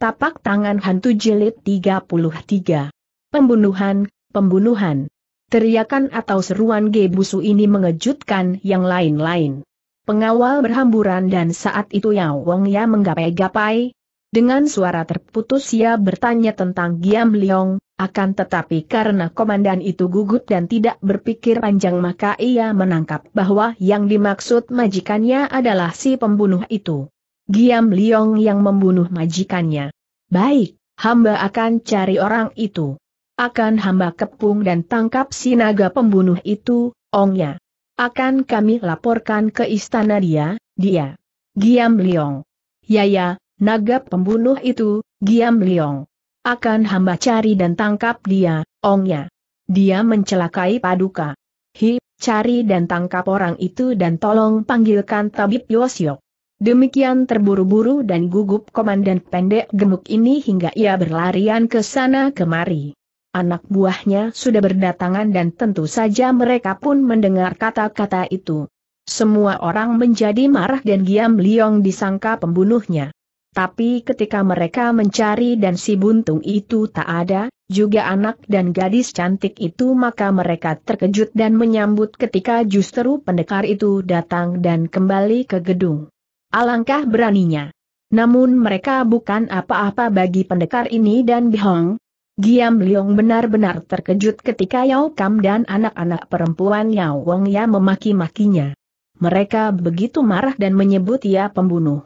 Tapak tangan hantu jilid 33. Pembunuhan, pembunuhan. Teriakan atau seruan Gebusu ini mengejutkan yang lain-lain. Pengawal berhamburan dan saat itu Yao Wong Ya menggapai-gapai. Dengan suara terputus ia bertanya tentang Giam Leong, akan tetapi karena komandan itu gugup dan tidak berpikir panjang maka ia menangkap bahwa yang dimaksud majikannya adalah si pembunuh itu. Giam Liong yang membunuh majikannya. Baik, hamba akan cari orang itu. Akan hamba kepung dan tangkap si naga pembunuh itu, ongnya. Akan kami laporkan ke istana dia, dia. Giam Liong. Ya ya, naga pembunuh itu, Giam Liong. Akan hamba cari dan tangkap dia, ongnya. Dia mencelakai paduka. Hi, cari dan tangkap orang itu dan tolong panggilkan tabib Yosyok. Demikian terburu-buru dan gugup komandan pendek gemuk ini hingga ia berlarian ke sana kemari. Anak buahnya sudah berdatangan dan tentu saja mereka pun mendengar kata-kata itu. Semua orang menjadi marah dan Giam Liong disangka pembunuhnya. Tapi ketika mereka mencari dan si buntung itu tak ada, juga anak dan gadis cantik itu maka mereka terkejut dan menyambut ketika justru pendekar itu datang dan kembali ke gedung. Alangkah beraninya. Namun mereka bukan apa-apa bagi pendekar ini dan Bihong. Giam Liong benar-benar terkejut ketika Yao Kam dan anak-anak perempuan Yao Wong Ya memaki-makinya. Mereka begitu marah dan menyebut ia pembunuh.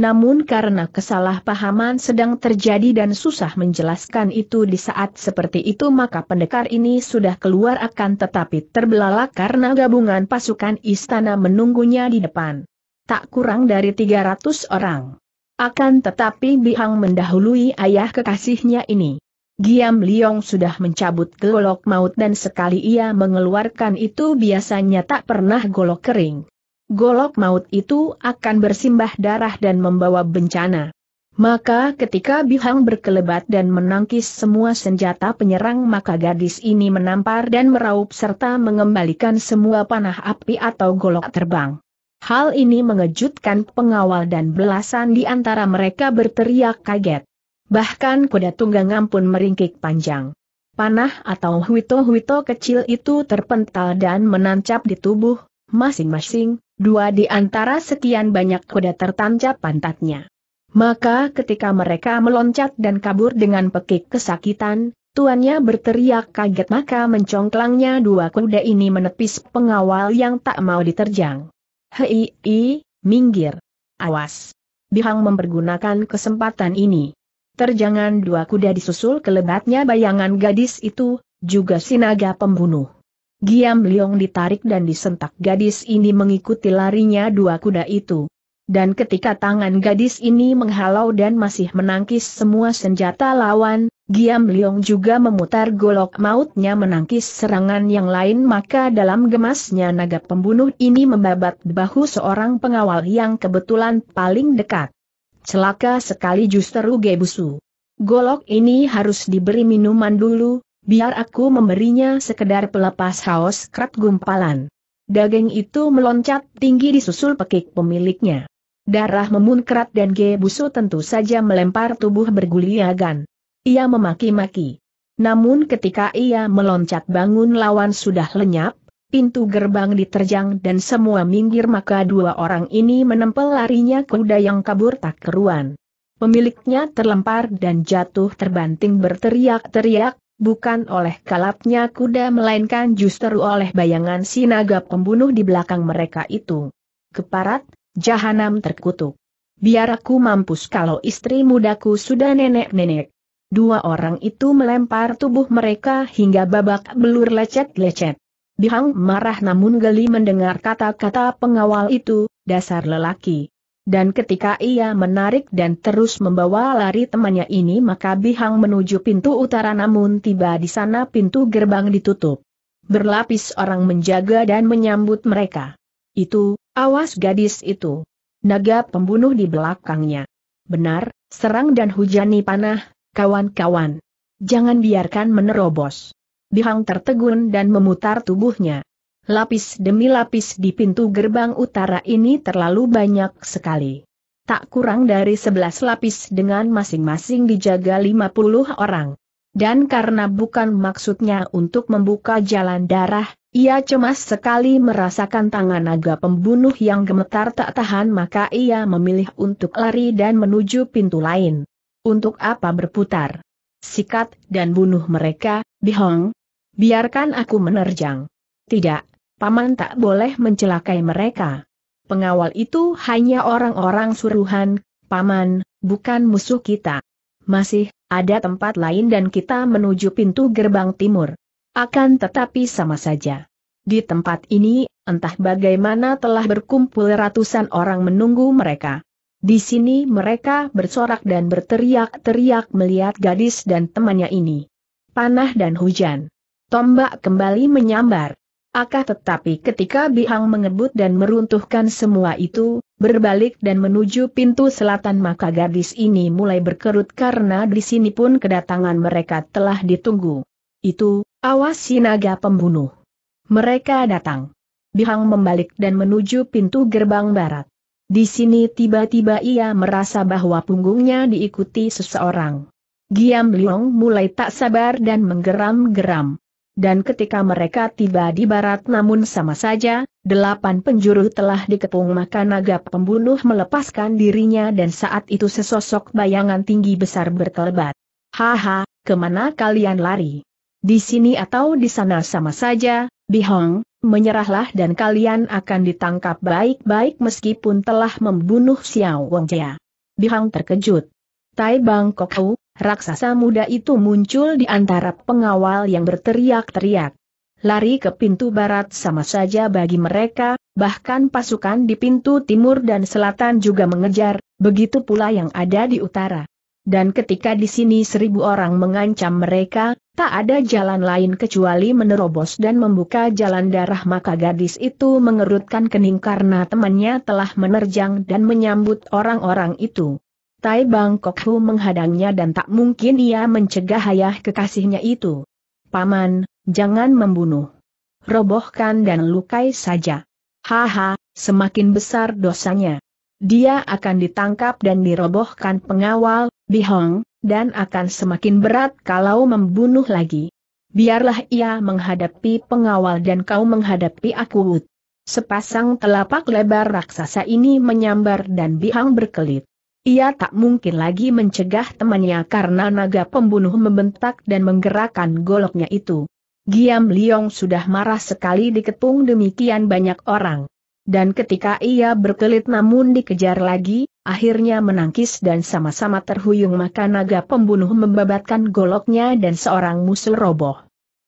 Namun karena kesalahpahaman sedang terjadi dan susah menjelaskan itu di saat seperti itu maka pendekar ini sudah keluar akan tetapi terbelalak karena gabungan pasukan istana menunggunya di depan tak kurang dari 300 orang. Akan tetapi Bihang mendahului ayah kekasihnya ini. Giam Liong sudah mencabut golok maut dan sekali ia mengeluarkan itu biasanya tak pernah golok kering. Golok maut itu akan bersimbah darah dan membawa bencana. Maka ketika Bihang berkelebat dan menangkis semua senjata penyerang maka gadis ini menampar dan meraup serta mengembalikan semua panah api atau golok terbang. Hal ini mengejutkan pengawal dan belasan di antara mereka berteriak kaget. Bahkan kuda tunggangan pun meringkik panjang. Panah atau huito-huito kecil itu terpental dan menancap di tubuh, masing-masing, dua di antara sekian banyak kuda tertancap pantatnya. Maka ketika mereka meloncat dan kabur dengan pekik kesakitan, tuannya berteriak kaget maka mencongklangnya dua kuda ini menepis pengawal yang tak mau diterjang. Hei, i, minggir. Awas. Bihang mempergunakan kesempatan ini. Terjangan dua kuda disusul kelebatnya bayangan gadis itu, juga sinaga pembunuh. Giam Liong ditarik dan disentak gadis ini mengikuti larinya dua kuda itu. Dan ketika tangan gadis ini menghalau dan masih menangkis semua senjata lawan, Giam Liong juga memutar golok mautnya menangkis serangan yang lain maka dalam gemasnya naga pembunuh ini membabat bahu seorang pengawal yang kebetulan paling dekat. Celaka sekali justru Gebusu. Golok ini harus diberi minuman dulu, biar aku memberinya sekedar pelepas haus kerat gumpalan. Daging itu meloncat tinggi disusul pekik pemiliknya. Darah memunkrat dan Gebusu tentu saja melempar tubuh berguliagan. Ia memaki-maki. Namun ketika ia meloncat bangun lawan sudah lenyap, pintu gerbang diterjang dan semua minggir maka dua orang ini menempel larinya kuda yang kabur tak keruan. Pemiliknya terlempar dan jatuh terbanting berteriak-teriak, bukan oleh kalapnya kuda melainkan justru oleh bayangan si naga pembunuh di belakang mereka itu. Keparat, jahanam terkutuk. Biar aku mampus kalau istri mudaku sudah nenek-nenek. Dua orang itu melempar tubuh mereka hingga babak belur lecet-lecet. Bihang marah namun geli mendengar kata-kata pengawal itu, dasar lelaki. Dan ketika ia menarik dan terus membawa lari temannya ini maka Bihang menuju pintu utara namun tiba di sana pintu gerbang ditutup. Berlapis orang menjaga dan menyambut mereka. Itu, awas gadis itu. Naga pembunuh di belakangnya. Benar, serang dan hujani panah, Kawan-kawan, jangan biarkan menerobos. Bihang tertegun dan memutar tubuhnya. Lapis demi lapis di pintu gerbang utara ini terlalu banyak sekali. Tak kurang dari sebelas lapis dengan masing-masing dijaga lima puluh orang. Dan karena bukan maksudnya untuk membuka jalan darah, ia cemas sekali merasakan tangan naga pembunuh yang gemetar tak tahan maka ia memilih untuk lari dan menuju pintu lain. Untuk apa berputar? Sikat dan bunuh mereka, Bihong. Biarkan aku menerjang. Tidak, paman tak boleh mencelakai mereka. Pengawal itu hanya orang-orang suruhan, paman, bukan musuh kita. Masih ada tempat lain dan kita menuju pintu gerbang timur. Akan tetapi sama saja. Di tempat ini, entah bagaimana telah berkumpul ratusan orang menunggu mereka. Di sini mereka bersorak dan berteriak-teriak melihat gadis dan temannya ini. Panah dan hujan. Tombak kembali menyambar. Akah tetapi ketika Bihang mengebut dan meruntuhkan semua itu, berbalik dan menuju pintu selatan maka gadis ini mulai berkerut karena di sini pun kedatangan mereka telah ditunggu. Itu, awas si naga pembunuh. Mereka datang. Bihang membalik dan menuju pintu gerbang barat. Di sini tiba-tiba ia merasa bahwa punggungnya diikuti seseorang. Giam Liong mulai tak sabar dan menggeram-geram. Dan ketika mereka tiba di barat namun sama saja, delapan penjuru telah dikepung maka naga pembunuh melepaskan dirinya dan saat itu sesosok bayangan tinggi besar berkelebat. Haha, kemana kalian lari? Di sini atau di sana sama saja, Bihong, menyerahlah dan kalian akan ditangkap baik-baik meskipun telah membunuh Xiao Wang Jia. Bihong terkejut. Tai Bangkok Hu, raksasa muda itu muncul di antara pengawal yang berteriak-teriak. Lari ke pintu barat sama saja bagi mereka, bahkan pasukan di pintu timur dan selatan juga mengejar, begitu pula yang ada di utara. Dan ketika di sini seribu orang mengancam mereka, tak ada jalan lain kecuali menerobos dan membuka jalan darah maka gadis itu mengerutkan kening karena temannya telah menerjang dan menyambut orang-orang itu. Tai Bangkok Hu menghadangnya dan tak mungkin ia mencegah ayah kekasihnya itu. Paman, jangan membunuh. Robohkan dan lukai saja. Haha, semakin besar dosanya dia akan ditangkap dan dirobohkan pengawal, Bihong, dan akan semakin berat kalau membunuh lagi. Biarlah ia menghadapi pengawal dan kau menghadapi aku. Sepasang telapak lebar raksasa ini menyambar dan Bihang berkelit. Ia tak mungkin lagi mencegah temannya karena naga pembunuh membentak dan menggerakkan goloknya itu. Giam Liong sudah marah sekali diketung demikian banyak orang. Dan ketika ia berkelit namun dikejar lagi, akhirnya menangkis dan sama-sama terhuyung maka naga pembunuh membabatkan goloknya dan seorang musuh roboh.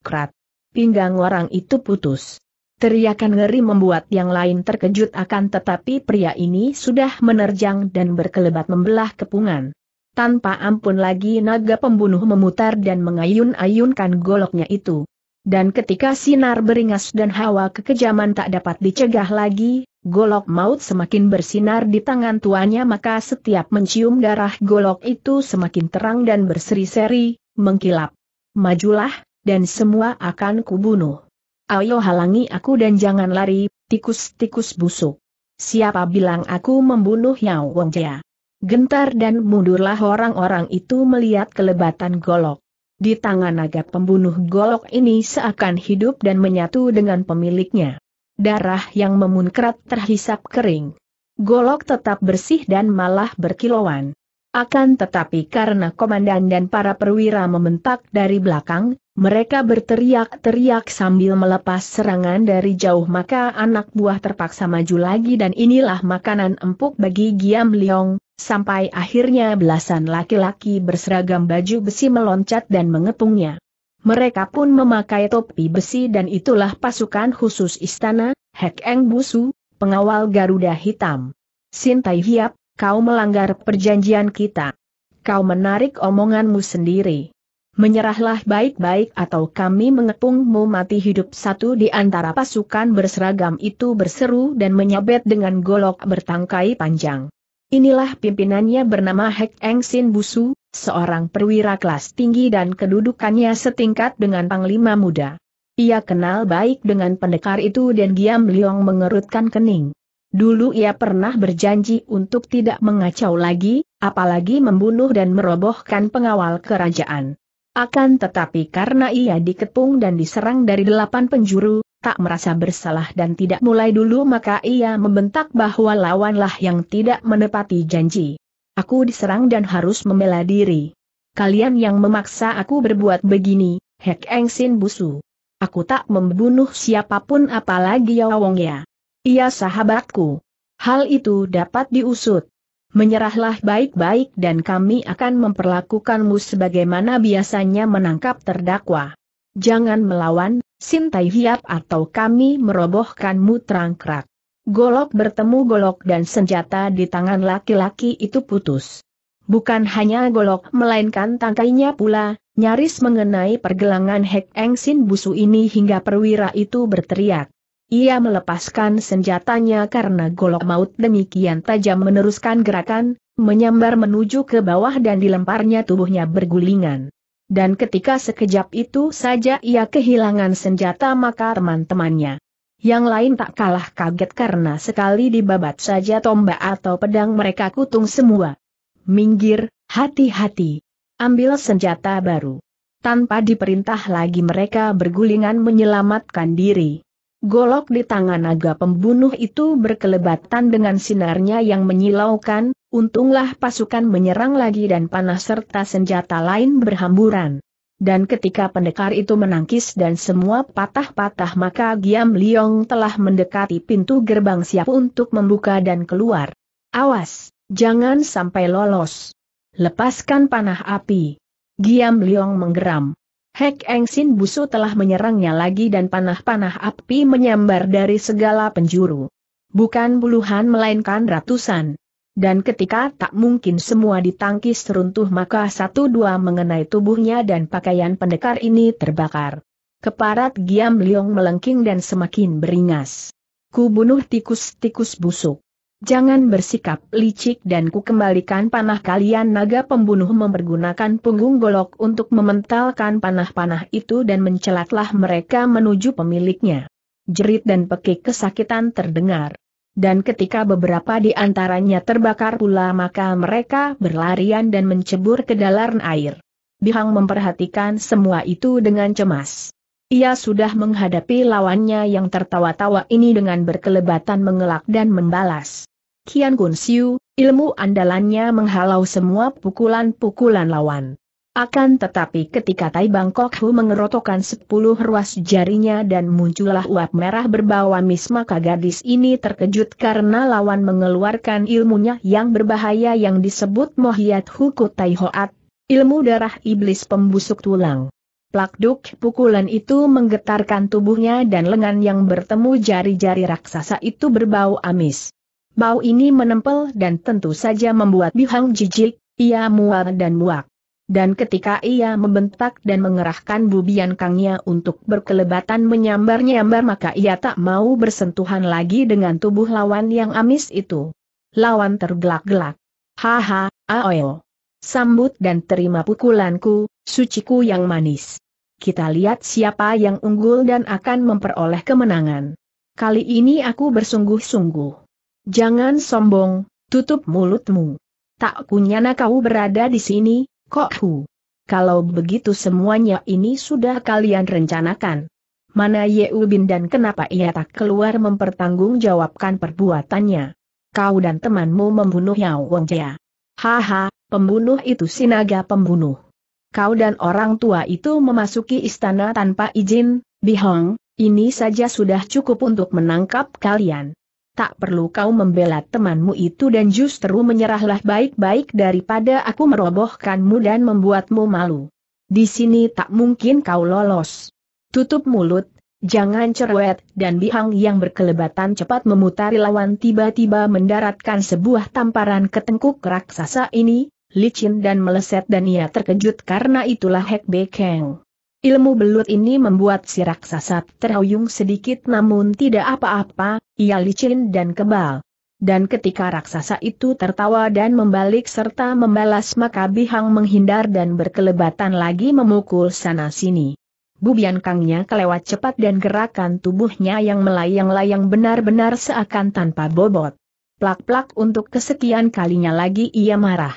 Krat. Pinggang orang itu putus. Teriakan ngeri membuat yang lain terkejut akan tetapi pria ini sudah menerjang dan berkelebat membelah kepungan. Tanpa ampun lagi naga pembunuh memutar dan mengayun-ayunkan goloknya itu. Dan ketika sinar beringas dan hawa kekejaman tak dapat dicegah lagi, golok maut semakin bersinar di tangan tuannya maka setiap mencium darah golok itu semakin terang dan berseri-seri, mengkilap. Majulah, dan semua akan kubunuh. Ayo halangi aku dan jangan lari, tikus-tikus busuk. Siapa bilang aku membunuh Yao Wong Jia? Gentar dan mundurlah orang-orang itu melihat kelebatan golok. Di tangan naga pembunuh golok ini seakan hidup dan menyatu dengan pemiliknya. Darah yang memunkrat terhisap kering. Golok tetap bersih dan malah berkilauan. Akan tetapi karena komandan dan para perwira membentak dari belakang, mereka berteriak-teriak sambil melepas serangan dari jauh maka anak buah terpaksa maju lagi dan inilah makanan empuk bagi Giam Leong, sampai akhirnya belasan laki-laki berseragam baju besi meloncat dan mengepungnya. Mereka pun memakai topi besi dan itulah pasukan khusus istana, Hek Eng Busu, pengawal Garuda Hitam. Sintai Hiap, Kau melanggar perjanjian kita. Kau menarik omonganmu sendiri. Menyerahlah baik-baik atau kami mengepungmu mati hidup satu di antara pasukan berseragam itu berseru dan menyabet dengan golok bertangkai panjang. Inilah pimpinannya bernama Hek Eng Sin Busu, seorang perwira kelas tinggi dan kedudukannya setingkat dengan panglima muda. Ia kenal baik dengan pendekar itu dan Giam Liong mengerutkan kening. Dulu ia pernah berjanji untuk tidak mengacau lagi, apalagi membunuh dan merobohkan pengawal kerajaan. Akan tetapi karena ia dikepung dan diserang dari delapan penjuru, tak merasa bersalah dan tidak mulai dulu maka ia membentak bahwa lawanlah yang tidak menepati janji. Aku diserang dan harus membela diri. Kalian yang memaksa aku berbuat begini, Hek Eng Busu. Aku tak membunuh siapapun apalagi Yawong ya. Iya sahabatku. Hal itu dapat diusut. Menyerahlah baik-baik dan kami akan memperlakukanmu sebagaimana biasanya menangkap terdakwa. Jangan melawan, Sintai Hiap atau kami merobohkanmu terangkrak. Golok bertemu golok dan senjata di tangan laki-laki itu putus. Bukan hanya golok melainkan tangkainya pula, nyaris mengenai pergelangan Hek Engsin Busu ini hingga perwira itu berteriak. Ia melepaskan senjatanya karena golok maut demikian tajam meneruskan gerakan, menyambar menuju ke bawah dan dilemparnya tubuhnya bergulingan. Dan ketika sekejap itu saja ia kehilangan senjata maka teman-temannya. Yang lain tak kalah kaget karena sekali dibabat saja tombak atau pedang mereka kutung semua. Minggir, hati-hati. Ambil senjata baru. Tanpa diperintah lagi mereka bergulingan menyelamatkan diri. Golok di tangan naga pembunuh itu berkelebatan dengan sinarnya yang menyilaukan, untunglah pasukan menyerang lagi dan panah serta senjata lain berhamburan. Dan ketika pendekar itu menangkis dan semua patah-patah maka Giam Liong telah mendekati pintu gerbang siap untuk membuka dan keluar. Awas, jangan sampai lolos. Lepaskan panah api. Giam Liong menggeram. Hek Eng Sin Busu telah menyerangnya lagi dan panah-panah api menyambar dari segala penjuru. Bukan puluhan melainkan ratusan. Dan ketika tak mungkin semua ditangkis runtuh maka satu dua mengenai tubuhnya dan pakaian pendekar ini terbakar. Keparat Giam Liong melengking dan semakin beringas. Ku bunuh tikus-tikus busuk. Jangan bersikap licik dan ku kembalikan panah kalian naga pembunuh mempergunakan punggung golok untuk mementalkan panah-panah itu dan mencelatlah mereka menuju pemiliknya. Jerit dan pekik kesakitan terdengar. Dan ketika beberapa di antaranya terbakar pula maka mereka berlarian dan mencebur ke dalam air. Bihang memperhatikan semua itu dengan cemas. Ia sudah menghadapi lawannya yang tertawa-tawa ini dengan berkelebatan mengelak dan membalas. Kian Kun Siu, ilmu andalannya menghalau semua pukulan-pukulan lawan. Akan tetapi ketika Tai Bangkok Hu mengerotokan sepuluh ruas jarinya dan muncullah uap merah berbau amis maka gadis ini terkejut karena lawan mengeluarkan ilmunya yang berbahaya yang disebut Mohiat Huku Tai Hoat, ilmu darah iblis pembusuk tulang. Plakduk pukulan itu menggetarkan tubuhnya dan lengan yang bertemu jari-jari raksasa itu berbau amis. Bau ini menempel dan tentu saja membuat Bihang jijik, ia mual dan muak. Dan ketika ia membentak dan mengerahkan bubian kangnya untuk berkelebatan menyambar-nyambar maka ia tak mau bersentuhan lagi dengan tubuh lawan yang amis itu. Lawan tergelak-gelak. Haha, aoyo. Sambut dan terima pukulanku, suciku yang manis. Kita lihat siapa yang unggul dan akan memperoleh kemenangan. Kali ini aku bersungguh-sungguh. Jangan sombong, tutup mulutmu. Tak kunyana kau berada di sini, kok hu. Kalau begitu semuanya ini sudah kalian rencanakan. Mana Ye Ubin dan kenapa ia tak keluar mempertanggungjawabkan perbuatannya. Kau dan temanmu membunuh Yao Wong Jia. Haha, pembunuh itu sinaga pembunuh. Kau dan orang tua itu memasuki istana tanpa izin, Bihong, ini saja sudah cukup untuk menangkap kalian tak perlu kau membela temanmu itu dan justru menyerahlah baik-baik daripada aku merobohkanmu dan membuatmu malu. Di sini tak mungkin kau lolos. Tutup mulut, jangan cerewet, dan bihang yang berkelebatan cepat memutari lawan tiba-tiba mendaratkan sebuah tamparan ke tengkuk raksasa ini, licin dan meleset dan ia terkejut karena itulah Hek Bekeng. Ilmu belut ini membuat si raksasa terhuyung sedikit namun tidak apa-apa, ia licin dan kebal. Dan ketika raksasa itu tertawa dan membalik serta membalas maka Bihang menghindar dan berkelebatan lagi memukul sana-sini. Bubian kangnya kelewat cepat dan gerakan tubuhnya yang melayang-layang benar-benar seakan tanpa bobot. Plak-plak untuk kesekian kalinya lagi ia marah.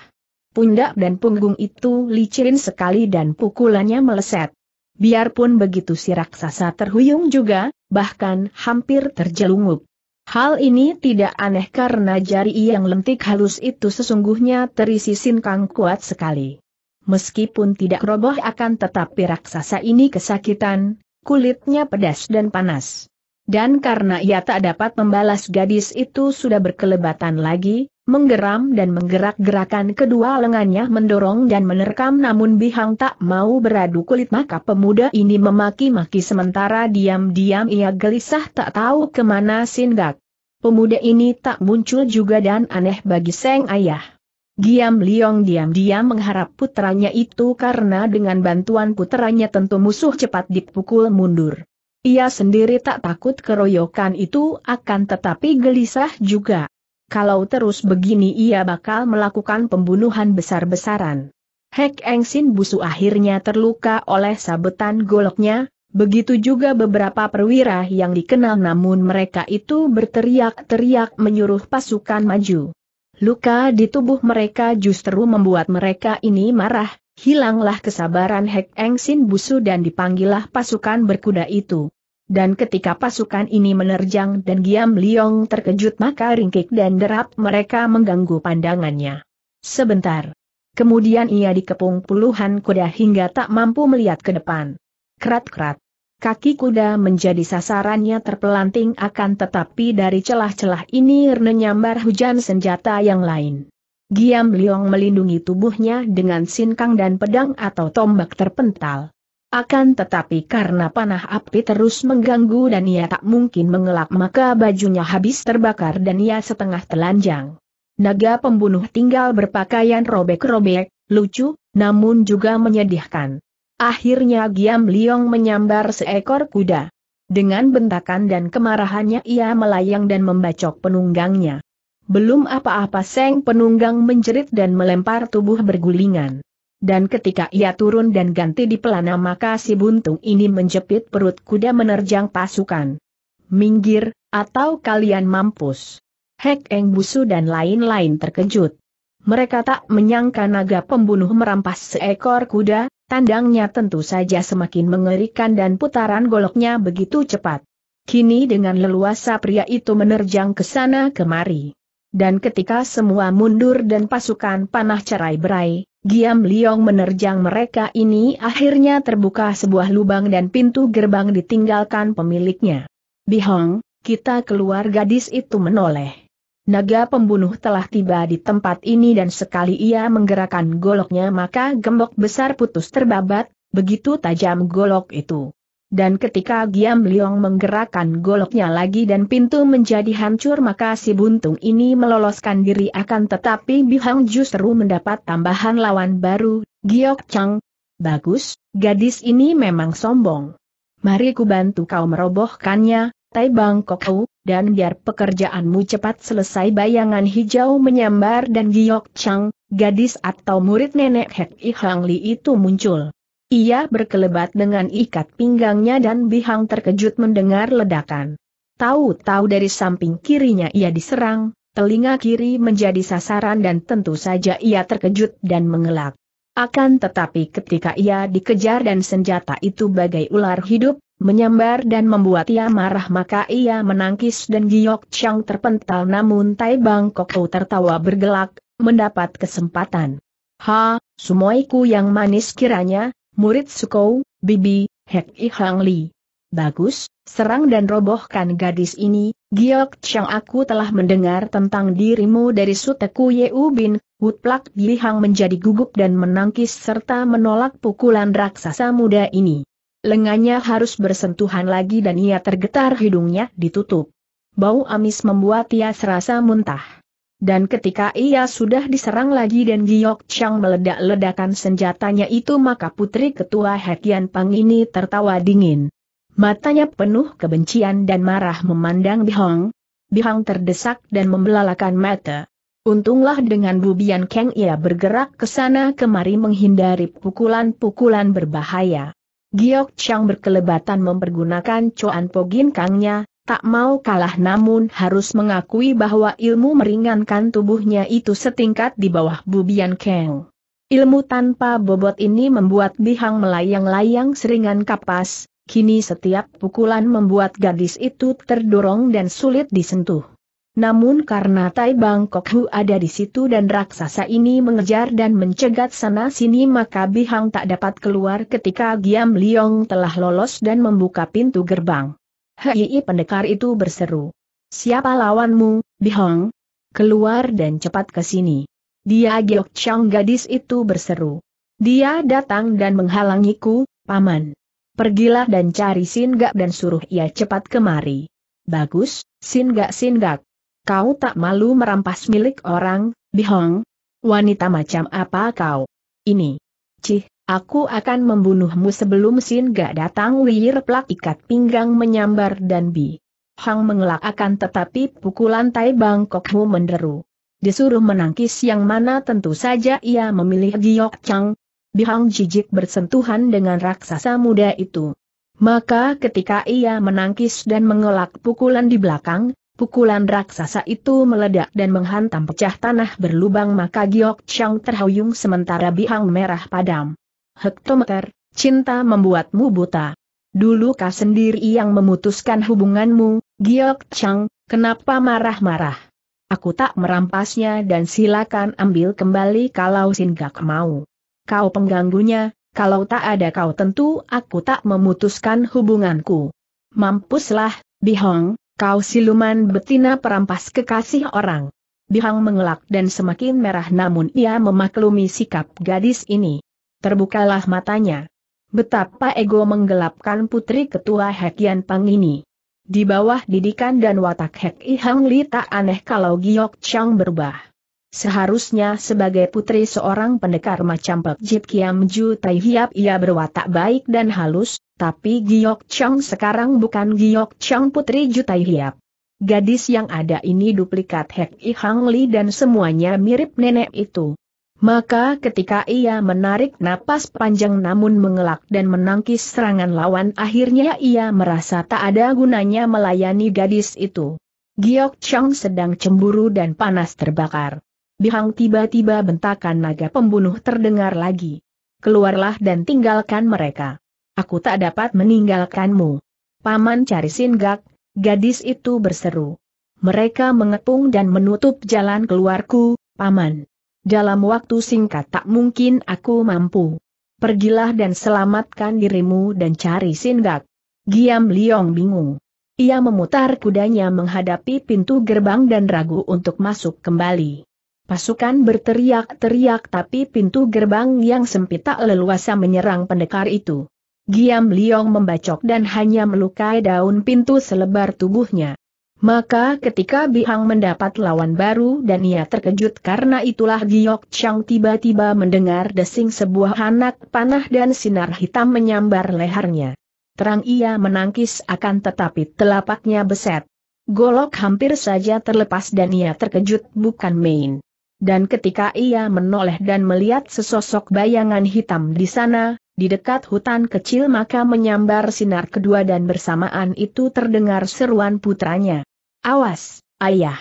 Pundak dan punggung itu licin sekali dan pukulannya meleset. Biarpun begitu si raksasa terhuyung juga, bahkan hampir terjelungup. Hal ini tidak aneh karena jari yang lentik halus itu sesungguhnya terisi sinkang kuat sekali. Meskipun tidak roboh akan tetapi raksasa ini kesakitan, kulitnya pedas dan panas. Dan karena ia tak dapat membalas gadis itu sudah berkelebatan lagi, menggeram dan menggerak-gerakan kedua lengannya mendorong dan menerkam namun Bihang tak mau beradu kulit maka pemuda ini memaki-maki sementara diam-diam ia gelisah tak tahu kemana Singgak. Pemuda ini tak muncul juga dan aneh bagi Seng Ayah. Giam Liong diam-diam mengharap putranya itu karena dengan bantuan putranya tentu musuh cepat dipukul mundur. Ia sendiri tak takut keroyokan itu akan tetapi gelisah juga kalau terus begini ia bakal melakukan pembunuhan besar-besaran. Hek Eng Sin Busu akhirnya terluka oleh sabetan goloknya, begitu juga beberapa perwira yang dikenal namun mereka itu berteriak-teriak menyuruh pasukan maju. Luka di tubuh mereka justru membuat mereka ini marah, hilanglah kesabaran Hek Eng Sin Busu dan dipanggillah pasukan berkuda itu. Dan ketika pasukan ini menerjang dan Giam Liong terkejut maka ringkik dan derap mereka mengganggu pandangannya. Sebentar. Kemudian ia dikepung puluhan kuda hingga tak mampu melihat ke depan. Kerat-kerat. Kaki kuda menjadi sasarannya terpelanting akan tetapi dari celah-celah ini menyambar hujan senjata yang lain. Giam Liong melindungi tubuhnya dengan sinkang dan pedang atau tombak terpental. Akan tetapi karena panah api terus mengganggu dan ia tak mungkin mengelak maka bajunya habis terbakar dan ia setengah telanjang. Naga pembunuh tinggal berpakaian robek-robek, lucu, namun juga menyedihkan. Akhirnya Giam Liong menyambar seekor kuda. Dengan bentakan dan kemarahannya ia melayang dan membacok penunggangnya. Belum apa-apa Seng penunggang menjerit dan melempar tubuh bergulingan. Dan ketika ia turun dan ganti di pelana maka si buntung ini menjepit perut kuda menerjang pasukan. Minggir, atau kalian mampus. Hek Eng Busu dan lain-lain terkejut. Mereka tak menyangka naga pembunuh merampas seekor kuda, tandangnya tentu saja semakin mengerikan dan putaran goloknya begitu cepat. Kini dengan leluasa pria itu menerjang ke sana kemari. Dan ketika semua mundur dan pasukan panah cerai berai, Giam Liong menerjang mereka ini akhirnya terbuka sebuah lubang dan pintu gerbang ditinggalkan pemiliknya. Bihong, kita keluar gadis itu menoleh. Naga pembunuh telah tiba di tempat ini dan sekali ia menggerakkan goloknya maka gembok besar putus terbabat, begitu tajam golok itu. Dan ketika Giam Liong menggerakkan goloknya lagi dan pintu menjadi hancur maka si buntung ini meloloskan diri akan tetapi Bihang justru mendapat tambahan lawan baru, Giok Chang. Bagus, gadis ini memang sombong. Mari ku bantu kau merobohkannya, Tai Bangkokku, dan biar pekerjaanmu cepat selesai bayangan hijau menyambar dan Giok Chang, gadis atau murid nenek Hek Ihang Li itu muncul. Ia berkelebat dengan ikat pinggangnya dan Bihang terkejut mendengar ledakan. Tahu-tahu dari samping kirinya ia diserang, telinga kiri menjadi sasaran dan tentu saja ia terkejut dan mengelak. Akan tetapi ketika ia dikejar dan senjata itu bagai ular hidup, menyambar dan membuat ia marah maka ia menangkis dan giok Chang terpental namun Tai Bang Koko tertawa bergelak, mendapat kesempatan. Ha, sumoiku yang manis kiranya, murid Sukou, Bibi, Hek I Hang Li. Bagus, serang dan robohkan gadis ini, Giok Chang aku telah mendengar tentang dirimu dari Suteku Yeu Bin, Woodplak menjadi gugup dan menangkis serta menolak pukulan raksasa muda ini. Lengannya harus bersentuhan lagi dan ia tergetar hidungnya ditutup. Bau amis membuat ia serasa muntah. Dan ketika ia sudah diserang lagi dan Giok Chang meledak-ledakan senjatanya itu maka putri ketua Hekian Pang ini tertawa dingin. Matanya penuh kebencian dan marah memandang Bihong. Bihong terdesak dan membelalakan mata. Untunglah dengan Bubian Kang ia bergerak ke sana kemari menghindari pukulan-pukulan berbahaya. Giok Chang berkelebatan mempergunakan Coan Pogin Kangnya, tak mau kalah namun harus mengakui bahwa ilmu meringankan tubuhnya itu setingkat di bawah Bubian Kang. Ilmu tanpa bobot ini membuat bihang melayang-layang seringan kapas, kini setiap pukulan membuat gadis itu terdorong dan sulit disentuh. Namun karena Tai Bangkok Hu ada di situ dan raksasa ini mengejar dan mencegat sana-sini maka Bihang tak dapat keluar ketika Giam Liong telah lolos dan membuka pintu gerbang. Hei pendekar itu berseru. Siapa lawanmu, Bihong? Keluar dan cepat ke sini. Dia Giok Chang gadis itu berseru. Dia datang dan menghalangiku, paman. Pergilah dan cari Singgak dan suruh ia cepat kemari. Bagus, Singgak Singgak. Kau tak malu merampas milik orang, Bihong? Wanita macam apa kau? Ini. Cih, Aku akan membunuhmu sebelum Sin gak datang Wir plak ikat pinggang menyambar dan bi. Hang mengelak akan tetapi pukulan Tai Hu menderu. Disuruh menangkis yang mana tentu saja ia memilih Giok Chang. Bi hang jijik bersentuhan dengan raksasa muda itu. Maka ketika ia menangkis dan mengelak pukulan di belakang, Pukulan raksasa itu meledak dan menghantam pecah tanah berlubang maka Giok Chang terhuyung sementara bi hang merah padam hektometer, cinta membuatmu buta. Dulu kau sendiri yang memutuskan hubunganmu, Giok Chang, kenapa marah-marah? Aku tak merampasnya dan silakan ambil kembali kalau Singak mau. Kau pengganggunya, kalau tak ada kau tentu aku tak memutuskan hubunganku. Mampuslah, Bihong, kau siluman betina perampas kekasih orang. Bihang mengelak dan semakin merah namun ia memaklumi sikap gadis ini. Terbukalah matanya. Betapa ego menggelapkan putri ketua Hekian Pang ini. Di bawah didikan dan watak Hek I Hang Li tak aneh kalau Giok Chang berubah. Seharusnya sebagai putri seorang pendekar macam Pek Jit Kiam Ju Tai Hiap ia berwatak baik dan halus, tapi Giok Chang sekarang bukan Giok Chang putri Ju Tai Hiap. Gadis yang ada ini duplikat Hek I Hang Li dan semuanya mirip nenek itu. Maka ketika ia menarik napas panjang namun mengelak dan menangkis serangan lawan akhirnya ia merasa tak ada gunanya melayani gadis itu. Giok Chang sedang cemburu dan panas terbakar. Bihang tiba-tiba bentakan naga pembunuh terdengar lagi. Keluarlah dan tinggalkan mereka. Aku tak dapat meninggalkanmu. Paman cari singgak, gadis itu berseru. Mereka mengepung dan menutup jalan keluarku, paman. Dalam waktu singkat tak mungkin aku mampu. Pergilah dan selamatkan dirimu dan cari Sindak. Giam Liong bingung. Ia memutar kudanya menghadapi pintu gerbang dan ragu untuk masuk kembali. Pasukan berteriak-teriak tapi pintu gerbang yang sempit tak leluasa menyerang pendekar itu. Giam Liong membacok dan hanya melukai daun pintu selebar tubuhnya. Maka ketika Bihang mendapat lawan baru dan ia terkejut karena itulah Giok Chang tiba-tiba mendengar desing sebuah anak panah dan sinar hitam menyambar lehernya. Terang ia menangkis akan tetapi telapaknya beset. Golok hampir saja terlepas dan ia terkejut bukan main. Dan ketika ia menoleh dan melihat sesosok bayangan hitam di sana, di dekat hutan kecil maka menyambar sinar kedua dan bersamaan itu terdengar seruan putranya. Awas, ayah!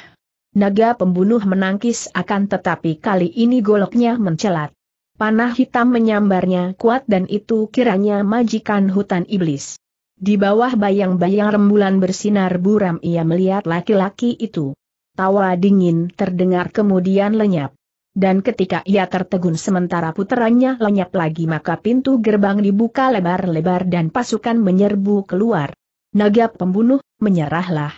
Naga pembunuh menangkis akan tetapi kali ini goloknya mencelat. Panah hitam menyambarnya kuat dan itu kiranya majikan hutan iblis. Di bawah bayang-bayang rembulan bersinar buram ia melihat laki-laki itu. Tawa dingin terdengar kemudian lenyap dan ketika ia tertegun sementara puterannya lenyap lagi maka pintu gerbang dibuka lebar-lebar dan pasukan menyerbu keluar. Naga pembunuh, menyerahlah.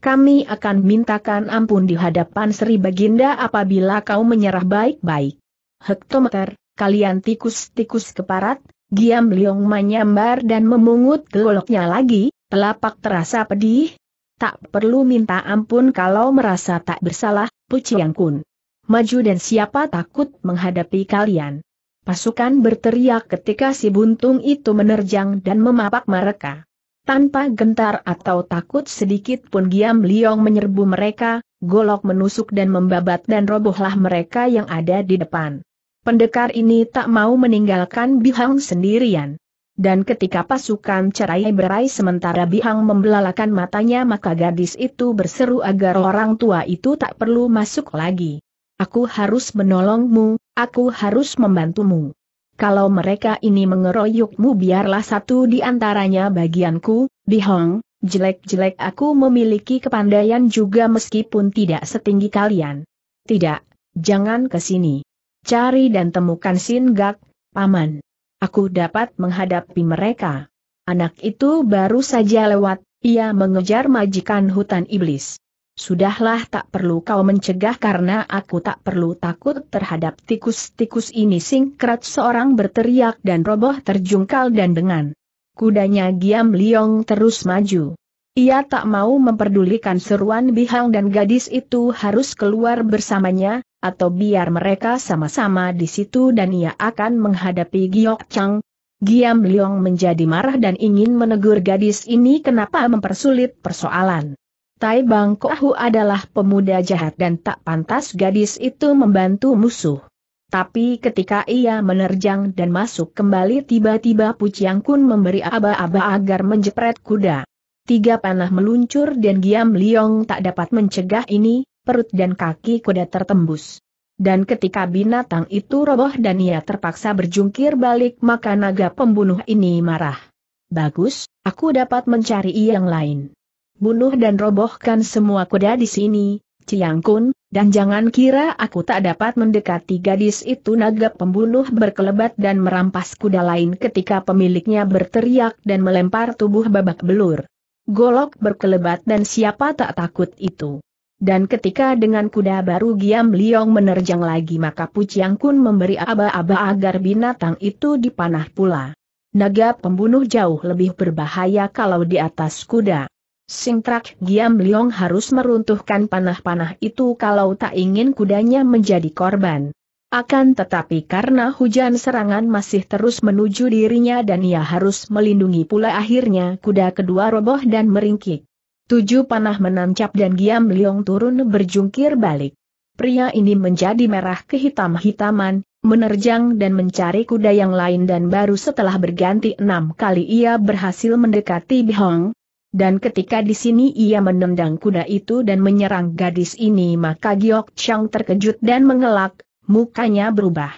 Kami akan mintakan ampun di hadapan Sri Baginda apabila kau menyerah baik-baik. Hektometer, kalian tikus-tikus keparat, Giam Liong menyambar dan memungut geloknya lagi, telapak terasa pedih. Tak perlu minta ampun kalau merasa tak bersalah, Puciang Kun maju dan siapa takut menghadapi kalian. Pasukan berteriak ketika si buntung itu menerjang dan memapak mereka. Tanpa gentar atau takut sedikit pun Giam Liong menyerbu mereka, golok menusuk dan membabat dan robohlah mereka yang ada di depan. Pendekar ini tak mau meninggalkan Bihang sendirian. Dan ketika pasukan cerai berai sementara Bihang membelalakan matanya maka gadis itu berseru agar orang tua itu tak perlu masuk lagi. Aku harus menolongmu, aku harus membantumu. Kalau mereka ini mengeroyokmu biarlah satu di antaranya bagianku, Bihong, jelek-jelek aku memiliki kepandaian juga meskipun tidak setinggi kalian. Tidak, jangan ke sini. Cari dan temukan Gak, Paman. Aku dapat menghadapi mereka. Anak itu baru saja lewat, ia mengejar majikan hutan iblis. Sudahlah tak perlu kau mencegah karena aku tak perlu takut terhadap tikus-tikus ini singkrat seorang berteriak dan roboh terjungkal dan dengan kudanya Giam Liong terus maju. Ia tak mau memperdulikan seruan Bihang dan gadis itu harus keluar bersamanya, atau biar mereka sama-sama di situ dan ia akan menghadapi Giok Chang. Giam Liong menjadi marah dan ingin menegur gadis ini kenapa mempersulit persoalan. Tai Bang Kohu adalah pemuda jahat dan tak pantas gadis itu membantu musuh. Tapi ketika ia menerjang dan masuk kembali tiba-tiba Puciang Kun memberi aba-aba agar menjepret kuda. Tiga panah meluncur dan Giam Liong tak dapat mencegah ini, perut dan kaki kuda tertembus. Dan ketika binatang itu roboh dan ia terpaksa berjungkir balik maka naga pembunuh ini marah. Bagus, aku dapat mencari yang lain bunuh dan robohkan semua kuda di sini, Ciang Kun, dan jangan kira aku tak dapat mendekati gadis itu naga pembunuh berkelebat dan merampas kuda lain ketika pemiliknya berteriak dan melempar tubuh babak belur. Golok berkelebat dan siapa tak takut itu. Dan ketika dengan kuda baru Giam Liong menerjang lagi maka Chiang Kun memberi aba-aba agar binatang itu dipanah pula. Naga pembunuh jauh lebih berbahaya kalau di atas kuda. Singkrak Giam Liong harus meruntuhkan panah-panah itu kalau tak ingin kudanya menjadi korban. Akan tetapi karena hujan serangan masih terus menuju dirinya dan ia harus melindungi pula akhirnya kuda kedua roboh dan meringkik. Tujuh panah menancap dan Giam Liong turun berjungkir balik. Pria ini menjadi merah kehitam-hitaman, menerjang dan mencari kuda yang lain dan baru setelah berganti enam kali ia berhasil mendekati Bihong, dan ketika di sini ia menendang kuda itu dan menyerang gadis ini maka Giok Chang terkejut dan mengelak, mukanya berubah.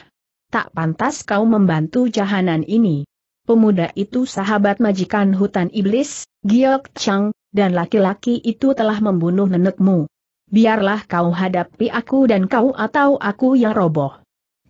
Tak pantas kau membantu jahanan ini. Pemuda itu sahabat majikan hutan iblis, Giok Chang, dan laki-laki itu telah membunuh nenekmu. Biarlah kau hadapi aku dan kau atau aku yang roboh.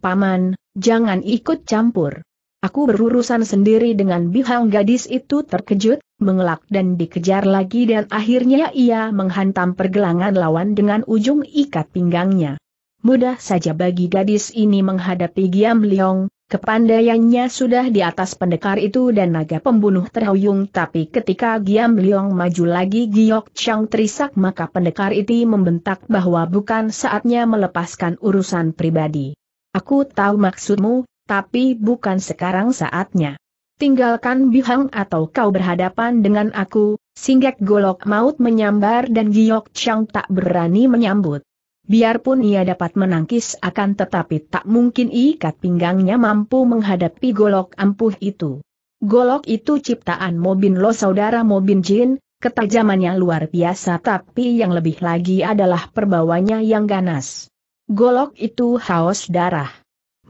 Paman, jangan ikut campur. Aku berurusan sendiri dengan bihang gadis itu terkejut, mengelak dan dikejar lagi dan akhirnya ia menghantam pergelangan lawan dengan ujung ikat pinggangnya. Mudah saja bagi gadis ini menghadapi Giam Leong, kepandaiannya sudah di atas pendekar itu dan naga pembunuh terhuyung tapi ketika Giam Leong maju lagi Giok Chang terisak maka pendekar itu membentak bahwa bukan saatnya melepaskan urusan pribadi. Aku tahu maksudmu, tapi bukan sekarang saatnya. Tinggalkan Bihang atau kau berhadapan dengan aku, Singgek golok maut menyambar dan Giok Chang tak berani menyambut. Biarpun ia dapat menangkis akan tetapi tak mungkin ikat pinggangnya mampu menghadapi golok ampuh itu. Golok itu ciptaan Mobin Lo saudara Mobin Jin, ketajamannya luar biasa tapi yang lebih lagi adalah perbawanya yang ganas. Golok itu haus darah.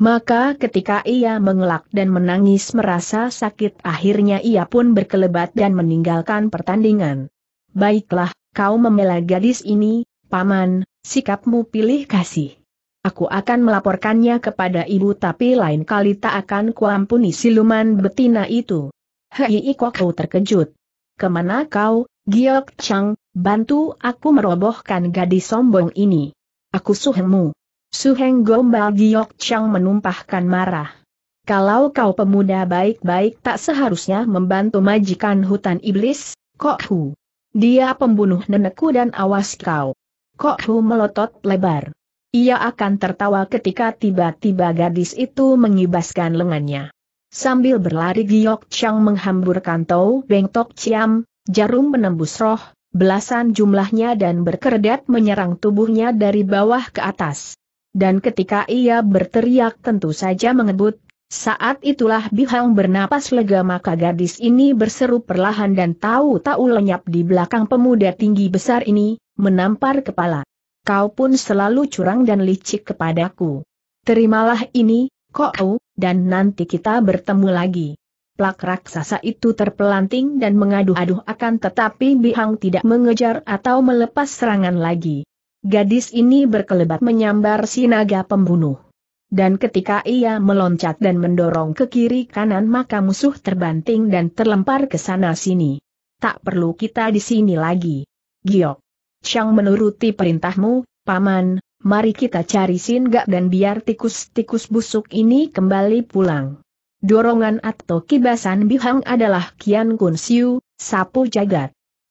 Maka ketika ia mengelak dan menangis merasa sakit akhirnya ia pun berkelebat dan meninggalkan pertandingan. Baiklah, kau membela gadis ini, paman, sikapmu pilih kasih. Aku akan melaporkannya kepada ibu tapi lain kali tak akan kuampuni siluman betina itu. Hei kau terkejut. Kemana kau, Giok Chang, bantu aku merobohkan gadis sombong ini. Aku suhemu. Suheng Gombal Giok Chang menumpahkan marah. Kalau kau pemuda baik-baik tak seharusnya membantu majikan hutan iblis, Kok Hu. Dia pembunuh nenekku dan awas kau. Kok Hu melotot lebar. Ia akan tertawa ketika tiba-tiba gadis itu mengibaskan lengannya. Sambil berlari Giok Chang menghamburkan Tau Beng Tok Chiam, jarum menembus roh, belasan jumlahnya dan berkerdat menyerang tubuhnya dari bawah ke atas. Dan ketika ia berteriak tentu saja mengebut, saat itulah Bihang bernapas lega maka gadis ini berseru perlahan dan tahu-tahu lenyap di belakang pemuda tinggi besar ini, menampar kepala. Kau pun selalu curang dan licik kepadaku. Terimalah ini, kau, dan nanti kita bertemu lagi plak raksasa itu terpelanting dan mengadu-aduh akan tetapi Bihang tidak mengejar atau melepas serangan lagi. Gadis ini berkelebat menyambar si naga pembunuh. Dan ketika ia meloncat dan mendorong ke kiri kanan maka musuh terbanting dan terlempar ke sana sini. Tak perlu kita di sini lagi. Giok. Chang menuruti perintahmu, Paman, mari kita cari gak dan biar tikus-tikus busuk ini kembali pulang. Dorongan atau kibasan bihang adalah Kian Kun Siu, sapu jagat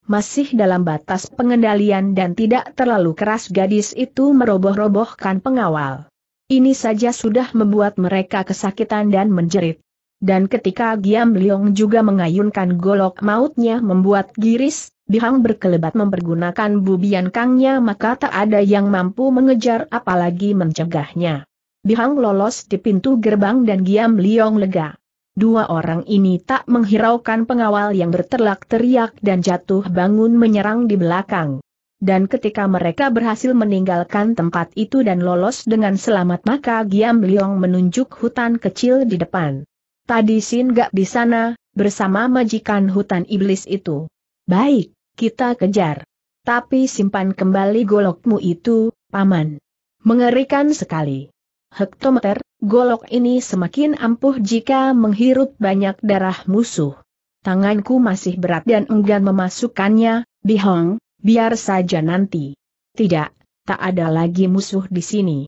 masih dalam batas pengendalian dan tidak terlalu keras gadis itu meroboh-robohkan pengawal. Ini saja sudah membuat mereka kesakitan dan menjerit. Dan ketika Giam Liong juga mengayunkan golok mautnya membuat giris, Bihang berkelebat mempergunakan bubian kangnya maka tak ada yang mampu mengejar apalagi mencegahnya. Bihang lolos di pintu gerbang dan Giam Liong lega. Dua orang ini tak menghiraukan pengawal yang berterlak-teriak dan jatuh bangun menyerang di belakang. Dan ketika mereka berhasil meninggalkan tempat itu dan lolos dengan selamat maka Giam Liong menunjuk hutan kecil di depan. Tadi Sin gak di sana, bersama majikan hutan iblis itu. Baik, kita kejar. Tapi simpan kembali golokmu itu, Paman. Mengerikan sekali hektometer, golok ini semakin ampuh jika menghirup banyak darah musuh. Tanganku masih berat dan enggan memasukkannya, Bihong, biar saja nanti. Tidak, tak ada lagi musuh di sini.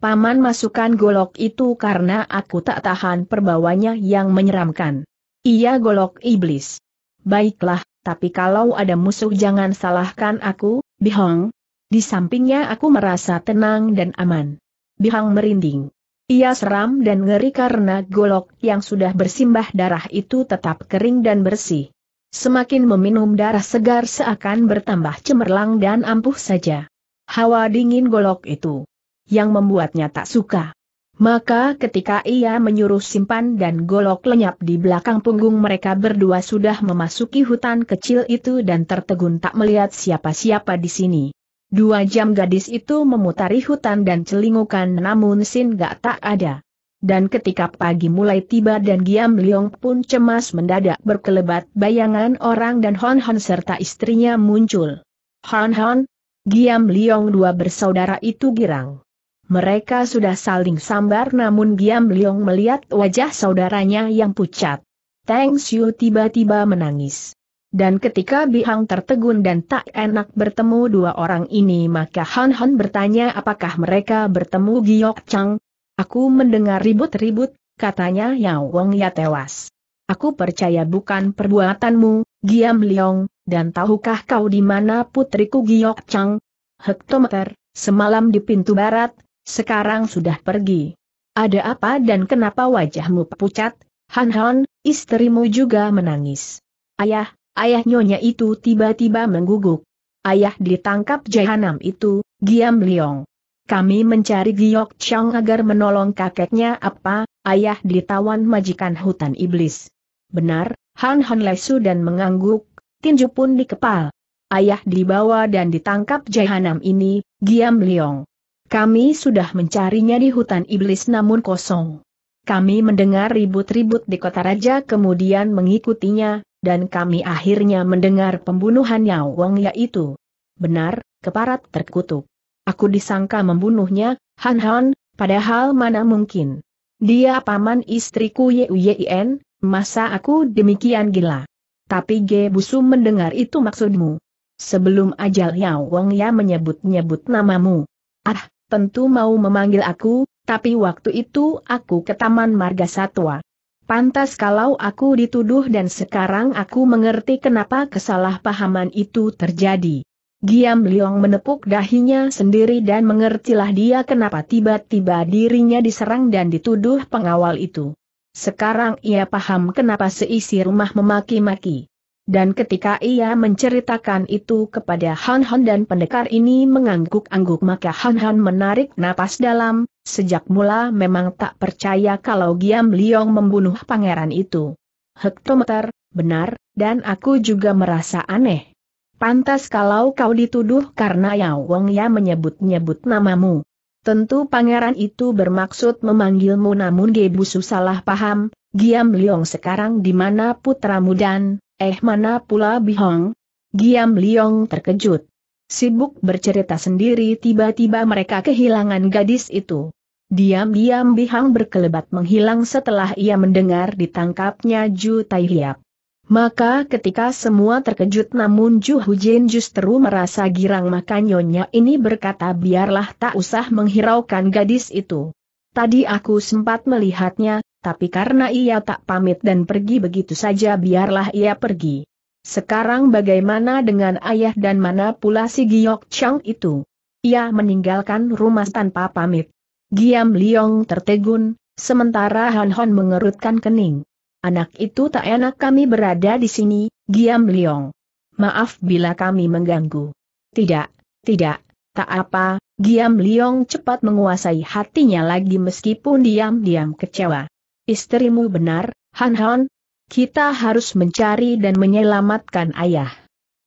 Paman masukkan golok itu karena aku tak tahan perbawanya yang menyeramkan. Ia golok iblis. Baiklah, tapi kalau ada musuh jangan salahkan aku, Bihong. Di sampingnya aku merasa tenang dan aman. Bihang merinding. Ia seram dan ngeri karena golok yang sudah bersimbah darah itu tetap kering dan bersih. Semakin meminum darah segar seakan bertambah cemerlang dan ampuh saja. Hawa dingin golok itu. Yang membuatnya tak suka. Maka ketika ia menyuruh simpan dan golok lenyap di belakang punggung mereka berdua sudah memasuki hutan kecil itu dan tertegun tak melihat siapa-siapa di sini. Dua jam gadis itu memutari hutan dan celingukan namun Sin gak tak ada. Dan ketika pagi mulai tiba dan Giam Leong pun cemas mendadak berkelebat bayangan orang dan Hon Hon serta istrinya muncul. Hon Hon, Giam Leong dua bersaudara itu girang. Mereka sudah saling sambar namun Giam Leong melihat wajah saudaranya yang pucat. Tang Xiu tiba-tiba menangis. Dan ketika Bihang tertegun dan tak enak bertemu dua orang ini maka Han Han bertanya apakah mereka bertemu Giok Chang. Aku mendengar ribut-ribut, katanya Yao Wong Ya tewas. Aku percaya bukan perbuatanmu, Giam Leong, dan tahukah kau di mana putriku Giok Chang? Hektometer, semalam di pintu barat, sekarang sudah pergi. Ada apa dan kenapa wajahmu pucat? Han Han, istrimu juga menangis. Ayah, Ayah nyonya itu tiba-tiba mengguguk. Ayah ditangkap jahanam itu, Giam Liong. Kami mencari Giok Chang agar menolong kakeknya apa, ayah ditawan majikan hutan iblis. Benar, Han Han lesu dan mengangguk, tinju pun dikepal. Ayah dibawa dan ditangkap jahanam ini, Giam Liong. Kami sudah mencarinya di hutan iblis namun kosong. Kami mendengar ribut-ribut di kota raja kemudian mengikutinya, dan kami akhirnya mendengar pembunuhan Yao Wong yaitu. Benar, keparat terkutuk. Aku disangka membunuhnya, Han Han, padahal mana mungkin. Dia paman istriku Ye Yuyen, masa aku demikian gila. Tapi Ge Busu mendengar itu maksudmu. Sebelum ajal Yao Wong ya menyebut-nyebut namamu. Ah, tentu mau memanggil aku, tapi waktu itu aku ke Taman Marga Satwa. Pantas kalau aku dituduh dan sekarang aku mengerti kenapa kesalahpahaman itu terjadi. Giam Liong menepuk dahinya sendiri dan mengertilah dia kenapa tiba-tiba dirinya diserang dan dituduh pengawal itu. Sekarang ia paham kenapa seisi rumah memaki-maki. Dan ketika ia menceritakan itu kepada Han Han dan pendekar ini mengangguk-angguk maka Han Han menarik napas dalam, Sejak mula memang tak percaya kalau Giam Liong membunuh pangeran itu. Hektometer, benar, dan aku juga merasa aneh. Pantas kalau kau dituduh karena Yao Wong ya menyebut-nyebut namamu. Tentu pangeran itu bermaksud memanggilmu namun Gebusu salah paham, Giam Liong sekarang di mana putramu dan, eh mana pula Bihong? Giam Liong terkejut. Sibuk bercerita sendiri tiba-tiba mereka kehilangan gadis itu. Diam-diam Bihang berkelebat menghilang setelah ia mendengar ditangkapnya Ju Tai Hiap. Maka ketika semua terkejut namun Ju Hujin justru merasa girang maka nyonya ini berkata biarlah tak usah menghiraukan gadis itu. Tadi aku sempat melihatnya, tapi karena ia tak pamit dan pergi begitu saja biarlah ia pergi. Sekarang bagaimana dengan ayah dan mana pula si Giok Chang itu? Ia meninggalkan rumah tanpa pamit. Giam Liong tertegun, sementara Han Hon mengerutkan kening. Anak itu tak enak kami berada di sini, Giam Liong. Maaf bila kami mengganggu. Tidak, tidak, tak apa, Giam Liong cepat menguasai hatinya lagi meskipun diam-diam kecewa. Istrimu benar, Han Han, kita harus mencari dan menyelamatkan ayah.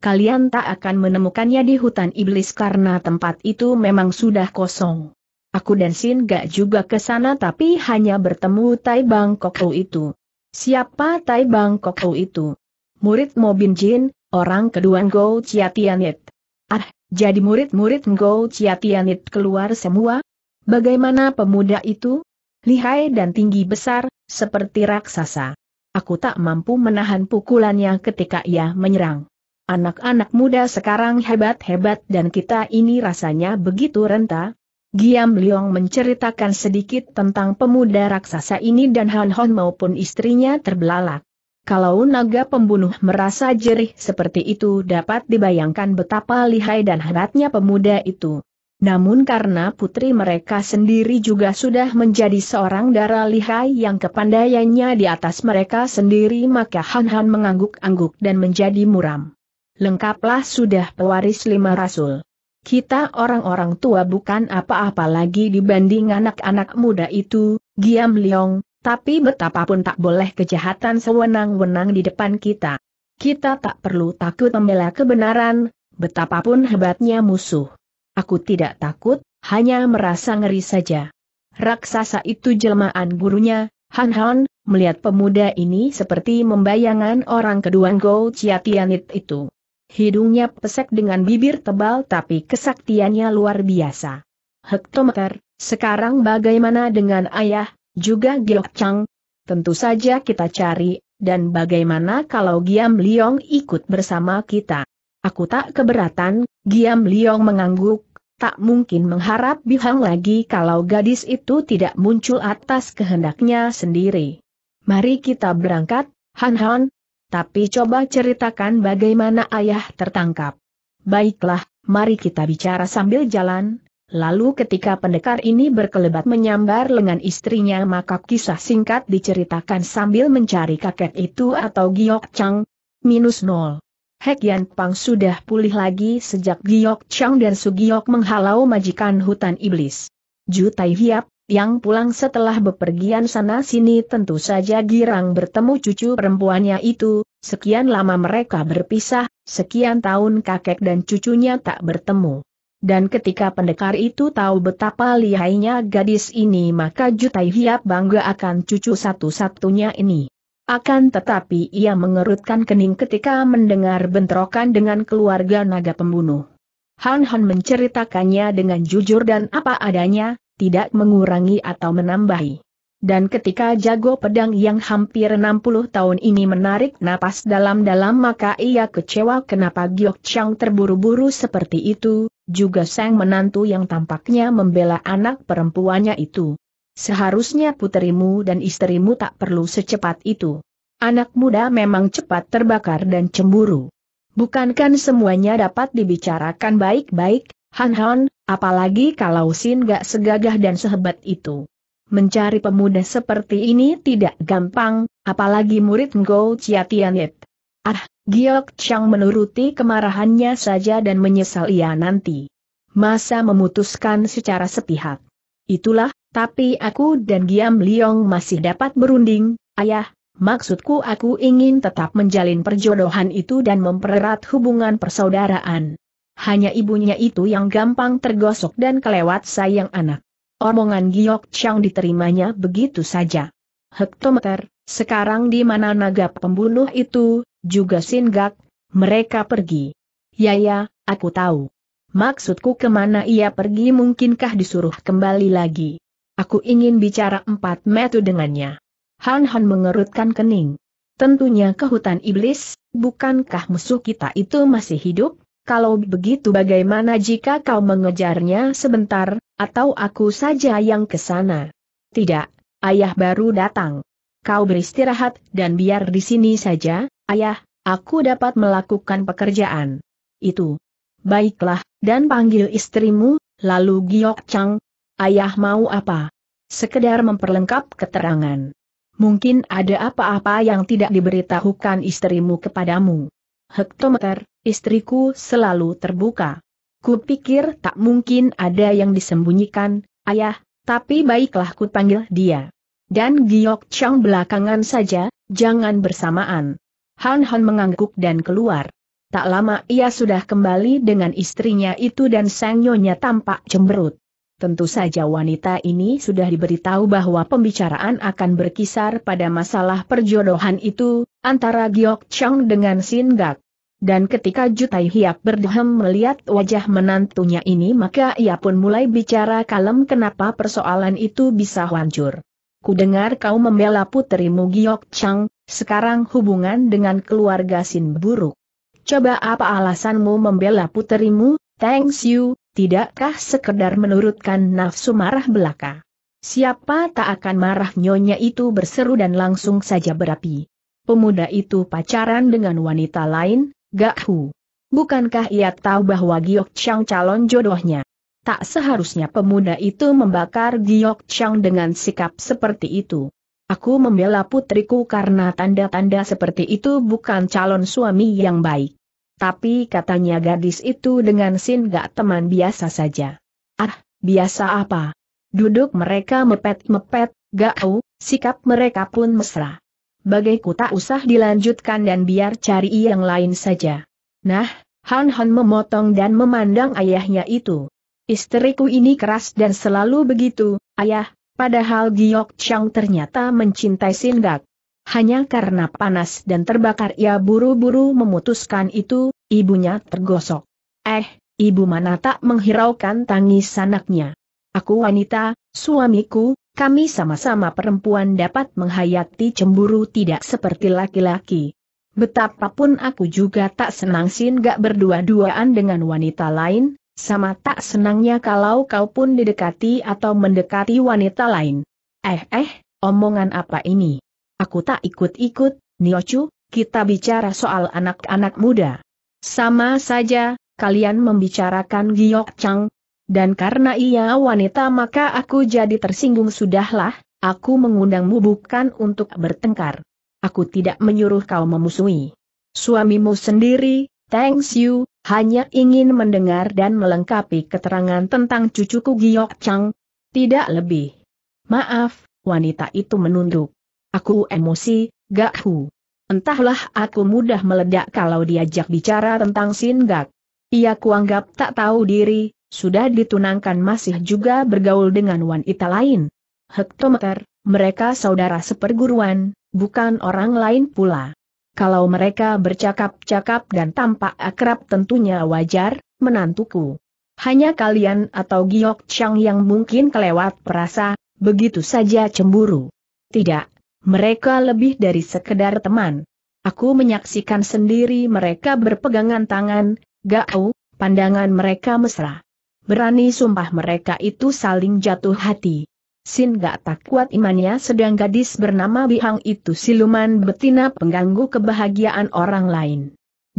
Kalian tak akan menemukannya di hutan iblis karena tempat itu memang sudah kosong. Aku dan Sin gak juga ke sana tapi hanya bertemu Tai Bang Kokou itu. Siapa Tai Bang Kokou itu? Murid Mobin Jin, orang kedua Ngo Tianit. Ah, jadi murid-murid Ngo Tianit keluar semua? Bagaimana pemuda itu? Lihai dan tinggi besar, seperti raksasa. Aku tak mampu menahan pukulannya ketika ia menyerang. Anak-anak muda sekarang hebat-hebat dan kita ini rasanya begitu renta. Giam Liong menceritakan sedikit tentang pemuda raksasa ini dan Han Hon maupun istrinya terbelalak. Kalau naga pembunuh merasa jerih seperti itu dapat dibayangkan betapa lihai dan hebatnya pemuda itu. Namun karena putri mereka sendiri juga sudah menjadi seorang darah lihai yang kepandaiannya di atas mereka sendiri maka Han Han mengangguk-angguk dan menjadi muram. Lengkaplah sudah pewaris lima rasul. Kita orang-orang tua bukan apa-apa lagi dibanding anak-anak muda itu, Giam Leong, tapi betapapun tak boleh kejahatan sewenang-wenang di depan kita. Kita tak perlu takut membela kebenaran, betapapun hebatnya musuh. Aku tidak takut, hanya merasa ngeri saja. Raksasa itu jelmaan gurunya, Han Han, melihat pemuda ini seperti membayangkan orang kedua Go Tianit itu. Hidungnya pesek dengan bibir tebal tapi kesaktiannya luar biasa. Hektometer, sekarang bagaimana dengan ayah, juga Giok Chang? Tentu saja kita cari, dan bagaimana kalau Giam Liong ikut bersama kita? Aku tak keberatan, Giam Liong mengangguk, tak mungkin mengharap Bihang lagi kalau gadis itu tidak muncul atas kehendaknya sendiri. Mari kita berangkat, Han Han, tapi coba ceritakan bagaimana ayah tertangkap. Baiklah, mari kita bicara sambil jalan. Lalu ketika pendekar ini berkelebat menyambar lengan istrinya maka kisah singkat diceritakan sambil mencari kakek itu atau Giok Chang. Minus nol. Hek Yan Pang sudah pulih lagi sejak Giok Chang dan Sugiok menghalau majikan hutan iblis. Ju Tai Hiap, yang pulang setelah bepergian sana-sini tentu saja girang bertemu cucu perempuannya itu, sekian lama mereka berpisah, sekian tahun kakek dan cucunya tak bertemu. Dan ketika pendekar itu tahu betapa lihainya gadis ini maka Jutai Hiap bangga akan cucu satu-satunya ini. Akan tetapi ia mengerutkan kening ketika mendengar bentrokan dengan keluarga naga pembunuh. Han Han menceritakannya dengan jujur dan apa adanya, tidak mengurangi atau menambahi. Dan ketika jago pedang yang hampir 60 tahun ini menarik napas dalam-dalam maka ia kecewa kenapa Giok Chang terburu-buru seperti itu, juga sang menantu yang tampaknya membela anak perempuannya itu. Seharusnya puterimu dan istrimu tak perlu secepat itu. Anak muda memang cepat terbakar dan cemburu. Bukankan semuanya dapat dibicarakan baik-baik, Han Han, apalagi kalau Sin gak segagah dan sehebat itu. Mencari pemuda seperti ini tidak gampang, apalagi murid Ngo Chia Tianyet. Ah, Giok Chang menuruti kemarahannya saja dan menyesal ia nanti. Masa memutuskan secara sepihak. Itulah, tapi aku dan Giam Liong masih dapat berunding, ayah, maksudku aku ingin tetap menjalin perjodohan itu dan mempererat hubungan persaudaraan. Hanya ibunya itu yang gampang tergosok dan kelewat sayang anak. Omongan Giok Chang diterimanya begitu saja. Hektometer, sekarang di mana naga pembunuh itu, juga Singgak, mereka pergi. Ya ya, aku tahu. Maksudku kemana ia pergi mungkinkah disuruh kembali lagi. Aku ingin bicara empat metu dengannya. Han Han mengerutkan kening. Tentunya ke hutan iblis, bukankah musuh kita itu masih hidup? Kalau begitu bagaimana jika kau mengejarnya sebentar, atau aku saja yang ke sana? Tidak, ayah baru datang. Kau beristirahat dan biar di sini saja, ayah, aku dapat melakukan pekerjaan. Itu. Baiklah, dan panggil istrimu, lalu Giok Chang, ayah mau apa? Sekedar memperlengkap keterangan. Mungkin ada apa-apa yang tidak diberitahukan istrimu kepadamu. Hektometer, istriku selalu terbuka. Kupikir tak mungkin ada yang disembunyikan, ayah, tapi baiklah ku panggil dia. Dan Giok Chang belakangan saja, jangan bersamaan. Han Han mengangguk dan keluar. Tak lama ia sudah kembali dengan istrinya itu dan sang tampak cemberut. Tentu saja wanita ini sudah diberitahu bahwa pembicaraan akan berkisar pada masalah perjodohan itu, antara Giok Chong dengan Sin Gak. Dan ketika Jutai Hiap berdehem melihat wajah menantunya ini maka ia pun mulai bicara kalem kenapa persoalan itu bisa hancur. Kudengar kau membela putrimu Giok Chang, sekarang hubungan dengan keluarga Sin buruk. Coba apa alasanmu membela putrimu, Thanks you, tidakkah sekedar menurutkan nafsu marah belaka? Siapa tak akan marah nyonya itu berseru dan langsung saja berapi. Pemuda itu pacaran dengan wanita lain, Gak Hu. Bukankah ia tahu bahwa Giok Chang calon jodohnya? Tak seharusnya pemuda itu membakar Giok Chang dengan sikap seperti itu. Aku membela putriku karena tanda-tanda seperti itu bukan calon suami yang baik. Tapi katanya gadis itu dengan Sin gak teman biasa saja. Ah, biasa apa? Duduk mereka mepet-mepet, gak tahu, sikap mereka pun mesra. Bagaiku tak usah dilanjutkan dan biar cari yang lain saja. Nah, Han Han memotong dan memandang ayahnya itu. Istriku ini keras dan selalu begitu, ayah, padahal Giok Chang ternyata mencintai Gak. Hanya karena panas dan terbakar ia buru-buru memutuskan itu, ibunya tergosok. Eh, ibu mana tak menghiraukan tangis anaknya. Aku wanita, suamiku, kami sama-sama perempuan dapat menghayati cemburu tidak seperti laki-laki. Betapapun aku juga tak senang sin gak berdua-duaan dengan wanita lain, sama tak senangnya kalau kau pun didekati atau mendekati wanita lain. Eh eh, omongan apa ini? Aku tak ikut-ikut, Niochu, kita bicara soal anak-anak muda. Sama saja, kalian membicarakan Giok Chang. Dan karena ia wanita maka aku jadi tersinggung sudahlah, aku mengundangmu bukan untuk bertengkar. Aku tidak menyuruh kau memusuhi. Suamimu sendiri, thanks you, hanya ingin mendengar dan melengkapi keterangan tentang cucuku Giok Chang. Tidak lebih. Maaf, wanita itu menunduk. Aku emosi, Gak Hu. Entahlah aku mudah meledak kalau diajak bicara tentang Sin Gak. Ia kuanggap tak tahu diri, sudah ditunangkan masih juga bergaul dengan wanita lain. Hektometer, mereka saudara seperguruan, bukan orang lain pula. Kalau mereka bercakap-cakap dan tampak akrab tentunya wajar, menantuku. Hanya kalian atau Giok Chang yang mungkin kelewat perasa, begitu saja cemburu. Tidak, mereka lebih dari sekedar teman. Aku menyaksikan sendiri mereka berpegangan tangan, gau, pandangan mereka mesra. Berani sumpah mereka itu saling jatuh hati. Sin gak tak kuat imannya sedang gadis bernama Bihang itu siluman betina pengganggu kebahagiaan orang lain.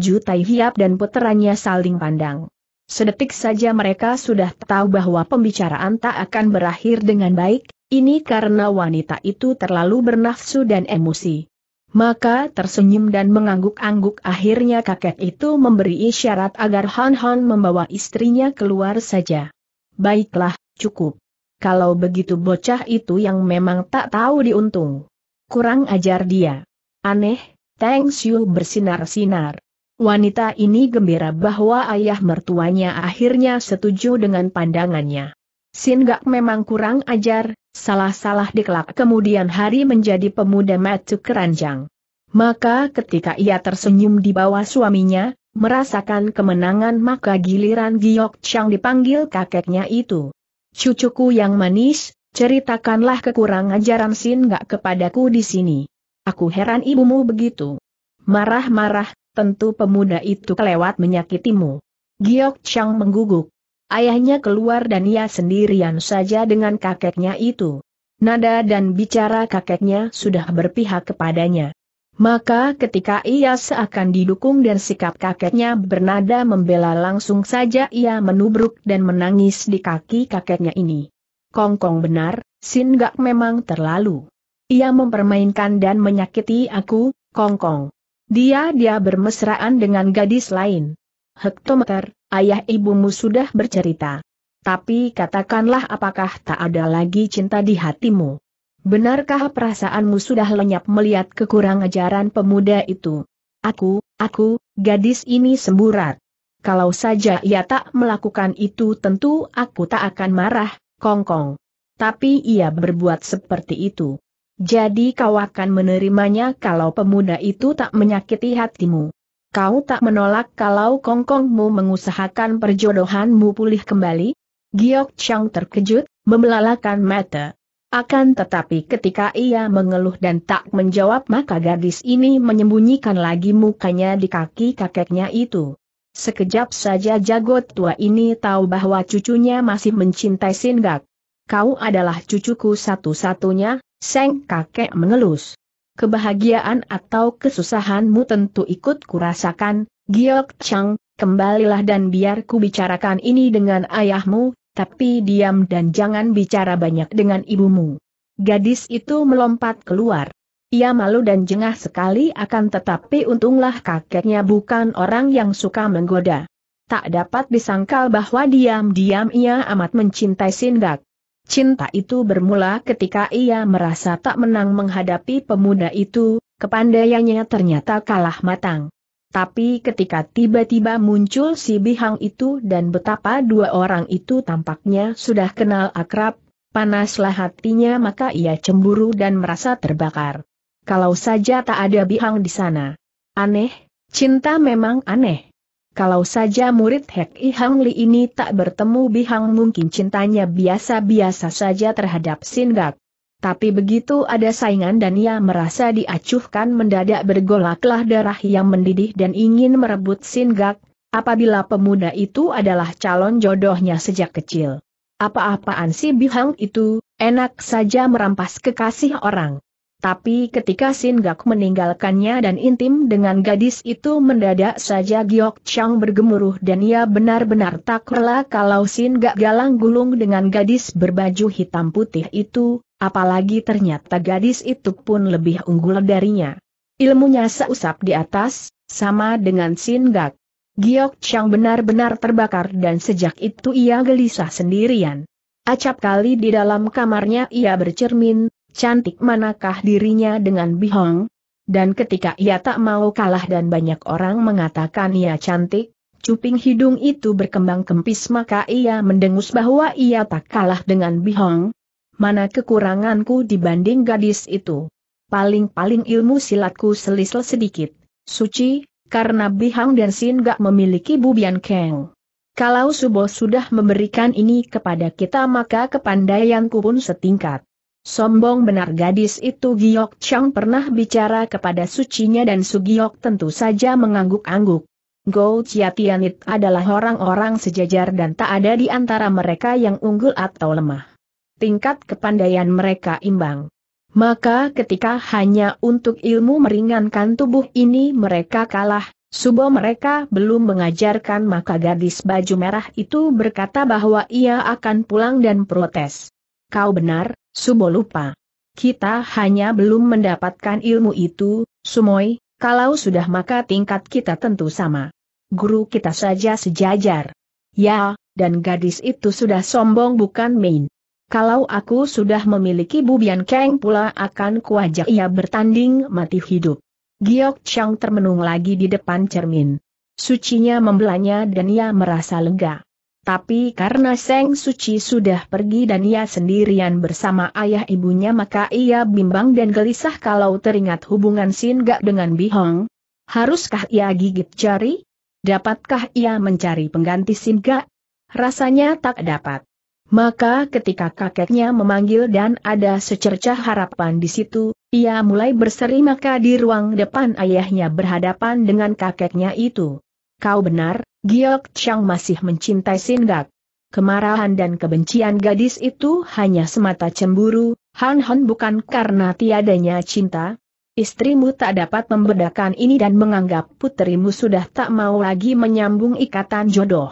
Jutai Hiap dan puteranya saling pandang. Sedetik saja mereka sudah tahu bahwa pembicaraan tak akan berakhir dengan baik, ini karena wanita itu terlalu bernafsu dan emosi. Maka tersenyum dan mengangguk-angguk akhirnya kakek itu memberi isyarat agar Han Han membawa istrinya keluar saja. Baiklah, cukup. Kalau begitu bocah itu yang memang tak tahu diuntung. Kurang ajar dia. Aneh, Tang Xiu bersinar-sinar. Wanita ini gembira bahwa ayah mertuanya akhirnya setuju dengan pandangannya. Sin gak memang kurang ajar, salah-salah dikelak kemudian hari menjadi pemuda matuk keranjang. Maka ketika ia tersenyum di bawah suaminya, merasakan kemenangan maka giliran Giok Chang dipanggil kakeknya itu. Cucuku yang manis, ceritakanlah kekurang ajaran gak kepadaku di sini. Aku heran ibumu begitu. Marah-marah, tentu pemuda itu kelewat menyakitimu. Giok Chang mengguguk ayahnya keluar dan ia sendirian saja dengan kakeknya itu. Nada dan bicara kakeknya sudah berpihak kepadanya. Maka ketika ia seakan didukung dan sikap kakeknya bernada membela langsung saja ia menubruk dan menangis di kaki kakeknya ini. Kongkong benar, Sin Gak memang terlalu. Ia mempermainkan dan menyakiti aku, Kongkong. Dia-dia bermesraan dengan gadis lain hektometer, ayah ibumu sudah bercerita. Tapi katakanlah apakah tak ada lagi cinta di hatimu? Benarkah perasaanmu sudah lenyap melihat kekurang ajaran pemuda itu? Aku, aku, gadis ini semburat. Kalau saja ia tak melakukan itu tentu aku tak akan marah, kongkong. Tapi ia berbuat seperti itu. Jadi kau akan menerimanya kalau pemuda itu tak menyakiti hatimu. Kau tak menolak kalau kongkongmu mengusahakan perjodohanmu pulih kembali? Giok Chang terkejut, membelalakan mata. Akan tetapi ketika ia mengeluh dan tak menjawab maka gadis ini menyembunyikan lagi mukanya di kaki kakeknya itu. Sekejap saja jago tua ini tahu bahwa cucunya masih mencintai Singgak. Kau adalah cucuku satu-satunya, Seng kakek mengelus kebahagiaan atau kesusahanmu tentu ikut kurasakan, Giok Chang, kembalilah dan biar ku bicarakan ini dengan ayahmu, tapi diam dan jangan bicara banyak dengan ibumu. Gadis itu melompat keluar. Ia malu dan jengah sekali akan tetapi untunglah kakeknya bukan orang yang suka menggoda. Tak dapat disangkal bahwa diam-diam ia amat mencintai Sindak. Cinta itu bermula ketika ia merasa tak menang menghadapi pemuda itu, kepandaiannya ternyata kalah matang. Tapi ketika tiba-tiba muncul si Bihang itu dan betapa dua orang itu tampaknya sudah kenal akrab, panaslah hatinya maka ia cemburu dan merasa terbakar. Kalau saja tak ada Bihang di sana. Aneh, cinta memang aneh. Kalau saja murid Hek I Hang Li ini tak bertemu Bi Hang, mungkin cintanya biasa-biasa saja terhadap Sin Gak. Tapi begitu ada saingan dan ia merasa diacuhkan mendadak bergolaklah darah yang mendidih dan ingin merebut Sin Gak, apabila pemuda itu adalah calon jodohnya sejak kecil. Apa-apaan si Bi Hang itu, enak saja merampas kekasih orang. Tapi ketika Sin Gak meninggalkannya dan intim dengan gadis itu mendadak saja Giok Chang bergemuruh dan ia benar-benar tak rela kalau Sin Gak galang gulung dengan gadis berbaju hitam putih itu, apalagi ternyata gadis itu pun lebih unggul darinya. Ilmunya seusap di atas, sama dengan Sin Gak. Giok Chang benar-benar terbakar dan sejak itu ia gelisah sendirian. Acap kali di dalam kamarnya ia bercermin, cantik manakah dirinya dengan Bihong? Dan ketika ia tak mau kalah dan banyak orang mengatakan ia cantik, cuping hidung itu berkembang kempis maka ia mendengus bahwa ia tak kalah dengan Bihong. Mana kekuranganku dibanding gadis itu? Paling-paling ilmu silatku selisel sedikit, suci, karena Bihang dan Sin gak memiliki bubian keng. Kalau Subo sudah memberikan ini kepada kita maka kepandaianku pun setingkat. Sombong benar gadis itu Giok Chang pernah bicara kepada sucinya dan Su Giok tentu saja mengangguk-angguk. Go Tianit adalah orang-orang sejajar dan tak ada di antara mereka yang unggul atau lemah. Tingkat kepandaian mereka imbang. Maka ketika hanya untuk ilmu meringankan tubuh ini mereka kalah, Subo mereka belum mengajarkan maka gadis baju merah itu berkata bahwa ia akan pulang dan protes. Kau benar, Sumo lupa. Kita hanya belum mendapatkan ilmu itu, Sumoy, kalau sudah maka tingkat kita tentu sama. Guru kita saja sejajar. Ya, dan gadis itu sudah sombong bukan main. Kalau aku sudah memiliki bubian keng pula akan kuajak ia bertanding mati hidup. Giok Chang termenung lagi di depan cermin. Sucinya membelanya dan ia merasa lega. Tapi karena Seng Suci sudah pergi dan ia sendirian bersama ayah ibunya maka ia bimbang dan gelisah kalau teringat hubungan Sin Gak dengan Bihong. Haruskah ia gigit jari? Dapatkah ia mencari pengganti Sin Gak? Rasanya tak dapat. Maka ketika kakeknya memanggil dan ada secercah harapan di situ, ia mulai berseri maka di ruang depan ayahnya berhadapan dengan kakeknya itu. Kau benar, Giok Chang masih mencintai Sindak. Kemarahan dan kebencian gadis itu hanya semata cemburu, Han Han bukan karena tiadanya cinta. Istrimu tak dapat membedakan ini dan menganggap putrimu sudah tak mau lagi menyambung ikatan jodoh.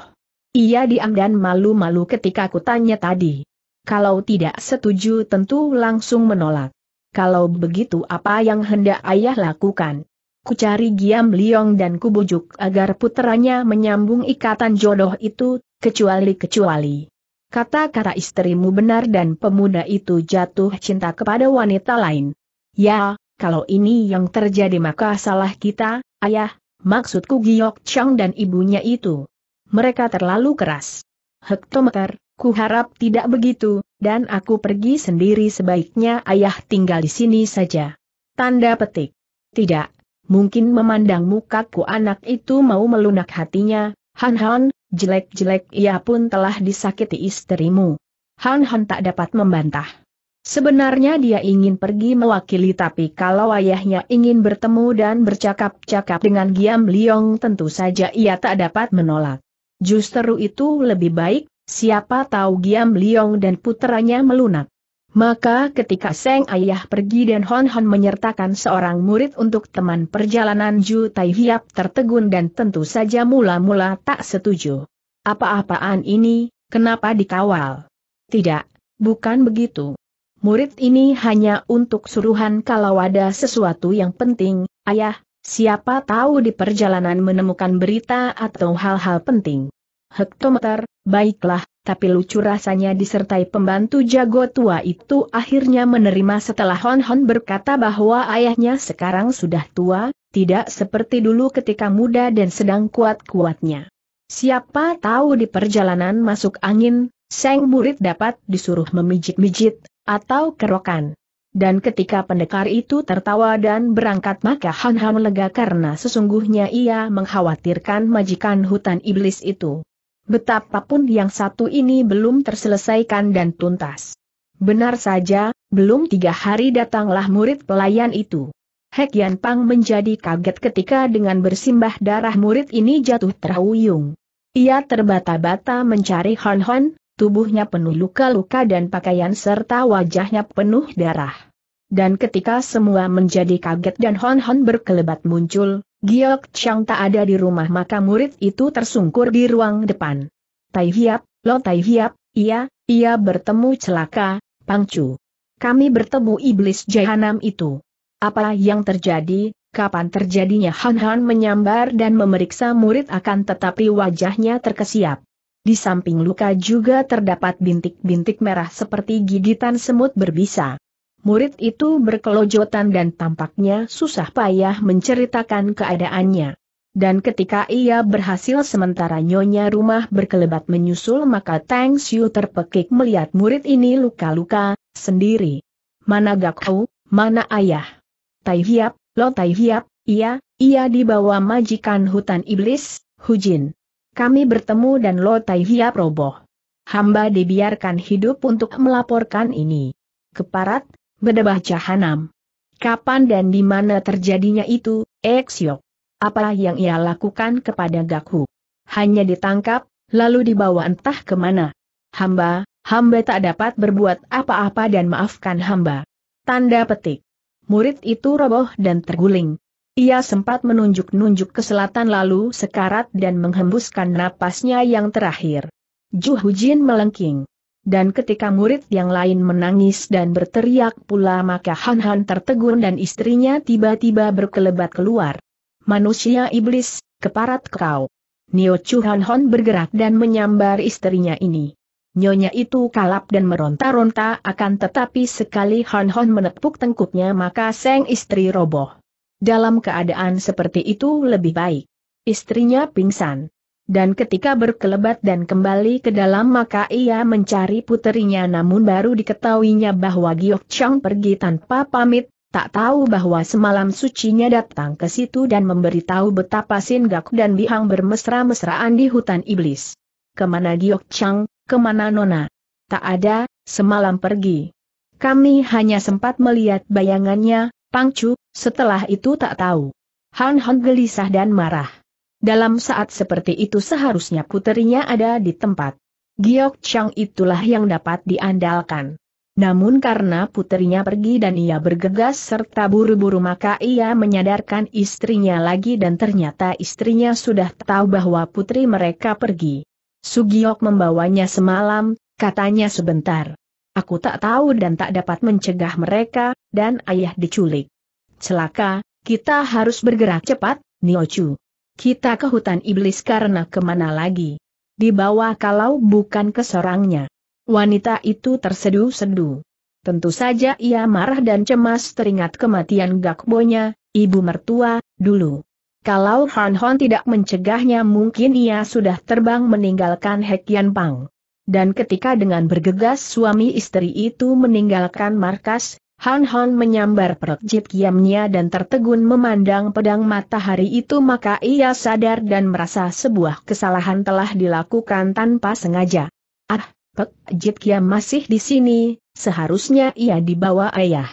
Ia diam dan malu-malu ketika aku tanya tadi. Kalau tidak setuju tentu langsung menolak. Kalau begitu apa yang hendak ayah lakukan? Ku cari Giam Liong dan kubujuk agar puteranya menyambung ikatan jodoh itu, kecuali-kecuali. Kata-kata istrimu benar dan pemuda itu jatuh cinta kepada wanita lain. Ya, kalau ini yang terjadi maka salah kita, ayah, maksudku Giok Chang dan ibunya itu. Mereka terlalu keras. Hektometer, ku harap tidak begitu, dan aku pergi sendiri sebaiknya ayah tinggal di sini saja. Tanda petik. Tidak, mungkin memandang mukaku anak itu mau melunak hatinya, Han Han, jelek-jelek ia pun telah disakiti istrimu. Han Han tak dapat membantah. Sebenarnya dia ingin pergi mewakili tapi kalau ayahnya ingin bertemu dan bercakap-cakap dengan Giam Liong tentu saja ia tak dapat menolak. Justru itu lebih baik, siapa tahu Giam Liong dan putranya melunak. Maka ketika Seng Ayah pergi dan Hon Hon menyertakan seorang murid untuk teman perjalanan Ju Tai Hiap tertegun dan tentu saja mula-mula tak setuju. Apa-apaan ini, kenapa dikawal? Tidak, bukan begitu. Murid ini hanya untuk suruhan kalau ada sesuatu yang penting, ayah, siapa tahu di perjalanan menemukan berita atau hal-hal penting. Hektometer, baiklah, tapi lucu rasanya disertai pembantu jago tua itu akhirnya menerima setelah Hon Hon berkata bahwa ayahnya sekarang sudah tua, tidak seperti dulu ketika muda dan sedang kuat-kuatnya. Siapa tahu di perjalanan masuk angin, sang murid dapat disuruh memijit-mijit, atau kerokan. Dan ketika pendekar itu tertawa dan berangkat maka Han Han lega karena sesungguhnya ia mengkhawatirkan majikan hutan iblis itu. Betapapun yang satu ini belum terselesaikan dan tuntas. Benar saja, belum tiga hari datanglah murid pelayan itu. Hek Yan Pang menjadi kaget ketika dengan bersimbah darah murid ini jatuh terhuyung. Ia terbata-bata mencari Hon Hon, tubuhnya penuh luka-luka dan pakaian serta wajahnya penuh darah. Dan ketika semua menjadi kaget dan Hon Hon berkelebat muncul, Giok Chang tak ada di rumah maka murid itu tersungkur di ruang depan. Tai Hiap, Lo Tai Hiap, iya, ia bertemu celaka, Pangcu. Kami bertemu iblis jahanam itu. Apa yang terjadi, kapan terjadinya Han Han menyambar dan memeriksa murid akan tetapi wajahnya terkesiap. Di samping luka juga terdapat bintik-bintik merah seperti gigitan semut berbisa murid itu berkelojotan dan tampaknya susah payah menceritakan keadaannya. Dan ketika ia berhasil sementara nyonya rumah berkelebat menyusul maka Tang Xiu terpekik melihat murid ini luka-luka, sendiri. Mana Gakou, mana ayah? Tai Hiap, Lo Tai Hiap, iya, ia dibawa majikan hutan iblis, Hujin. Kami bertemu dan Lo Tai Hiap roboh. Hamba dibiarkan hidup untuk melaporkan ini. Keparat, bedebah jahanam. Kapan dan di mana terjadinya itu, Eksyok? Apa yang ia lakukan kepada Gakhu? Hanya ditangkap, lalu dibawa entah kemana. Hamba, hamba tak dapat berbuat apa-apa dan maafkan hamba. Tanda petik. Murid itu roboh dan terguling. Ia sempat menunjuk-nunjuk ke selatan lalu sekarat dan menghembuskan napasnya yang terakhir. Juhujin melengking. Dan ketika murid yang lain menangis dan berteriak pula maka Han Han tertegun dan istrinya tiba-tiba berkelebat keluar. Manusia iblis, keparat kau. Nio Chu Han Han bergerak dan menyambar istrinya ini. Nyonya itu kalap dan meronta-ronta akan tetapi sekali Han Han menepuk tengkuknya maka seng istri roboh. Dalam keadaan seperti itu lebih baik. Istrinya pingsan dan ketika berkelebat dan kembali ke dalam maka ia mencari puterinya namun baru diketahuinya bahwa Giok Chang pergi tanpa pamit, tak tahu bahwa semalam sucinya datang ke situ dan memberitahu betapa sin Gak dan Bihang bermesra-mesraan di hutan iblis. Kemana Giok Chang, kemana Nona? Tak ada, semalam pergi. Kami hanya sempat melihat bayangannya, Pangcu, setelah itu tak tahu. Han Han gelisah dan marah. Dalam saat seperti itu seharusnya puterinya ada di tempat. Giok Chang itulah yang dapat diandalkan. Namun karena puterinya pergi dan ia bergegas serta buru-buru maka ia menyadarkan istrinya lagi dan ternyata istrinya sudah tahu bahwa putri mereka pergi. Sugiok membawanya semalam, katanya sebentar. Aku tak tahu dan tak dapat mencegah mereka, dan ayah diculik. Celaka, kita harus bergerak cepat, Niochu. Kita ke hutan iblis karena kemana lagi? Di bawah kalau bukan ke sorangnya. Wanita itu terseduh sedu Tentu saja ia marah dan cemas teringat kematian Gakbonya, ibu mertua, dulu. Kalau Han Hon tidak mencegahnya mungkin ia sudah terbang meninggalkan Hekian Pang. Dan ketika dengan bergegas suami istri itu meninggalkan markas, Han Han menyambar perut kiamnya dan tertegun memandang pedang matahari itu maka ia sadar dan merasa sebuah kesalahan telah dilakukan tanpa sengaja. Ah, Pek Jit Kiam masih di sini, seharusnya ia dibawa ayah.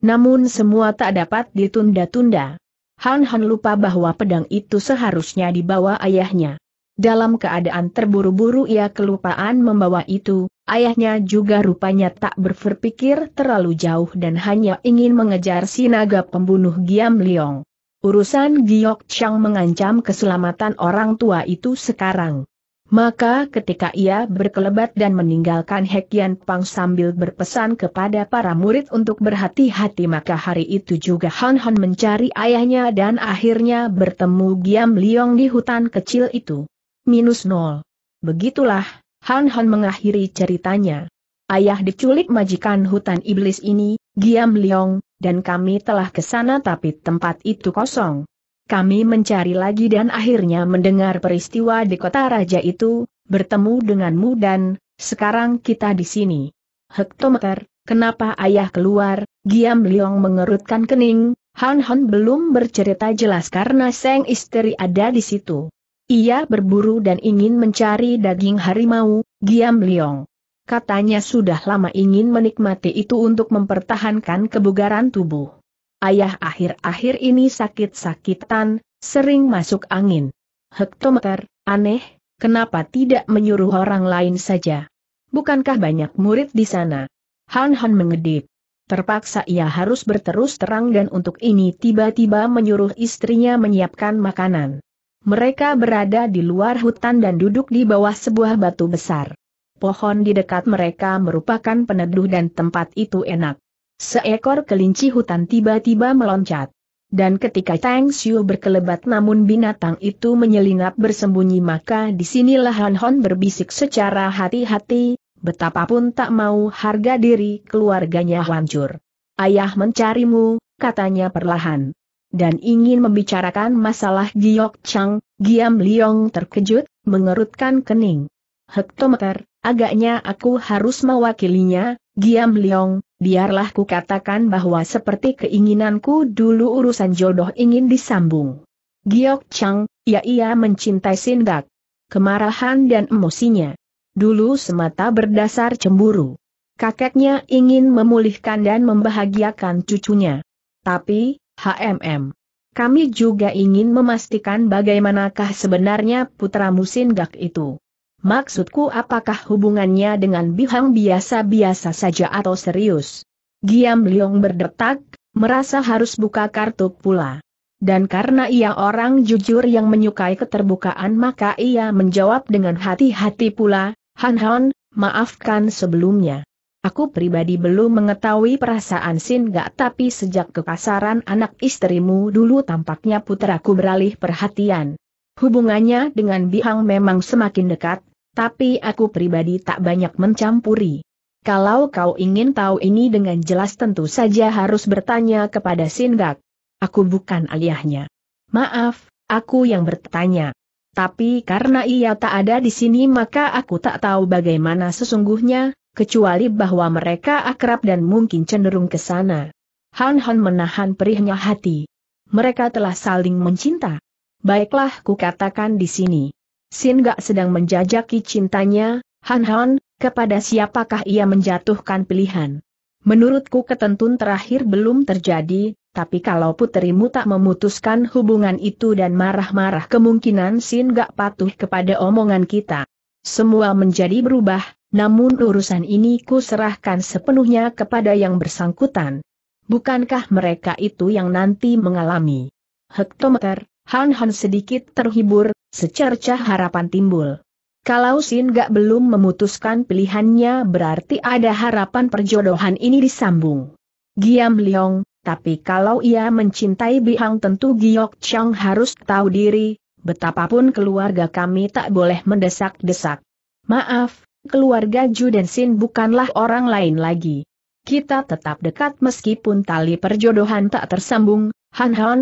Namun semua tak dapat ditunda-tunda. Han Han lupa bahwa pedang itu seharusnya dibawa ayahnya. Dalam keadaan terburu-buru ia kelupaan membawa itu, ayahnya juga rupanya tak berpikir terlalu jauh dan hanya ingin mengejar si naga pembunuh Giam Liong. Urusan Giok Chang mengancam keselamatan orang tua itu sekarang. Maka ketika ia berkelebat dan meninggalkan Hekian Pang sambil berpesan kepada para murid untuk berhati-hati maka hari itu juga Han Han mencari ayahnya dan akhirnya bertemu Giam Liong di hutan kecil itu. Minus nol. Begitulah, Han Han mengakhiri ceritanya. Ayah diculik majikan hutan iblis ini, Giam Leong, dan kami telah ke sana tapi tempat itu kosong. Kami mencari lagi dan akhirnya mendengar peristiwa di kota raja itu, bertemu denganmu dan, sekarang kita di sini. Hektometer, kenapa ayah keluar, Giam Leong mengerutkan kening, Han Han belum bercerita jelas karena Seng istri ada di situ. Ia berburu dan ingin mencari daging harimau, Giam Liong. Katanya sudah lama ingin menikmati itu untuk mempertahankan kebugaran tubuh. Ayah akhir-akhir ini sakit-sakitan, sering masuk angin. Hektometer, aneh, kenapa tidak menyuruh orang lain saja? Bukankah banyak murid di sana? Han Han mengedip. Terpaksa ia harus berterus terang dan untuk ini tiba-tiba menyuruh istrinya menyiapkan makanan. Mereka berada di luar hutan dan duduk di bawah sebuah batu besar. Pohon di dekat mereka merupakan peneduh dan tempat itu enak. Seekor kelinci hutan tiba-tiba meloncat. Dan ketika Tang Xiu berkelebat namun binatang itu menyelinap bersembunyi maka disinilah Han Hon berbisik secara hati-hati, betapapun tak mau harga diri keluarganya hancur. Ayah mencarimu, katanya perlahan dan ingin membicarakan masalah Giok Chang, Giam Liong terkejut, mengerutkan kening. Hektometer, agaknya aku harus mewakilinya, Giam Liong, biarlah ku katakan bahwa seperti keinginanku dulu urusan jodoh ingin disambung. Giok Chang, ya ia mencintai Sindak. Kemarahan dan emosinya. Dulu semata berdasar cemburu kakeknya ingin memulihkan dan membahagiakan cucunya. Tapi, HMM. Kami juga ingin memastikan bagaimanakah sebenarnya putra Gak itu. Maksudku apakah hubungannya dengan Bihang biasa-biasa saja atau serius? Giam Liong berdetak, merasa harus buka kartu pula. Dan karena ia orang jujur yang menyukai keterbukaan maka ia menjawab dengan hati-hati pula, Han Han, maafkan sebelumnya. Aku pribadi belum mengetahui perasaan Sin Gak, tapi sejak kekasaran anak istrimu dulu tampaknya putraku beralih perhatian. Hubungannya dengan Bihang memang semakin dekat, tapi aku pribadi tak banyak mencampuri. Kalau kau ingin tahu ini dengan jelas tentu saja harus bertanya kepada Sin Gak. Aku bukan aliahnya. Maaf, aku yang bertanya. Tapi karena ia tak ada di sini maka aku tak tahu bagaimana sesungguhnya, kecuali bahwa mereka akrab dan mungkin cenderung ke sana. Han Han menahan perihnya hati. Mereka telah saling mencinta. Baiklah ku katakan di sini. Sin Gak sedang menjajaki cintanya, Han Han, kepada siapakah ia menjatuhkan pilihan. Menurutku ketentun terakhir belum terjadi, tapi kalau puterimu tak memutuskan hubungan itu dan marah-marah kemungkinan Sin Gak patuh kepada omongan kita. Semua menjadi berubah, namun urusan ini ku serahkan sepenuhnya kepada yang bersangkutan. Bukankah mereka itu yang nanti mengalami? Hektometer, Han Han sedikit terhibur, secercah harapan timbul. Kalau Sin Gak belum memutuskan pilihannya berarti ada harapan perjodohan ini disambung. Giam Leong, tapi kalau ia mencintai Bihang tentu Giok Chang harus tahu diri, betapapun keluarga kami tak boleh mendesak-desak. Maaf, keluarga Ju dan Sin bukanlah orang lain lagi. Kita tetap dekat meskipun tali perjodohan tak tersambung, Han Han.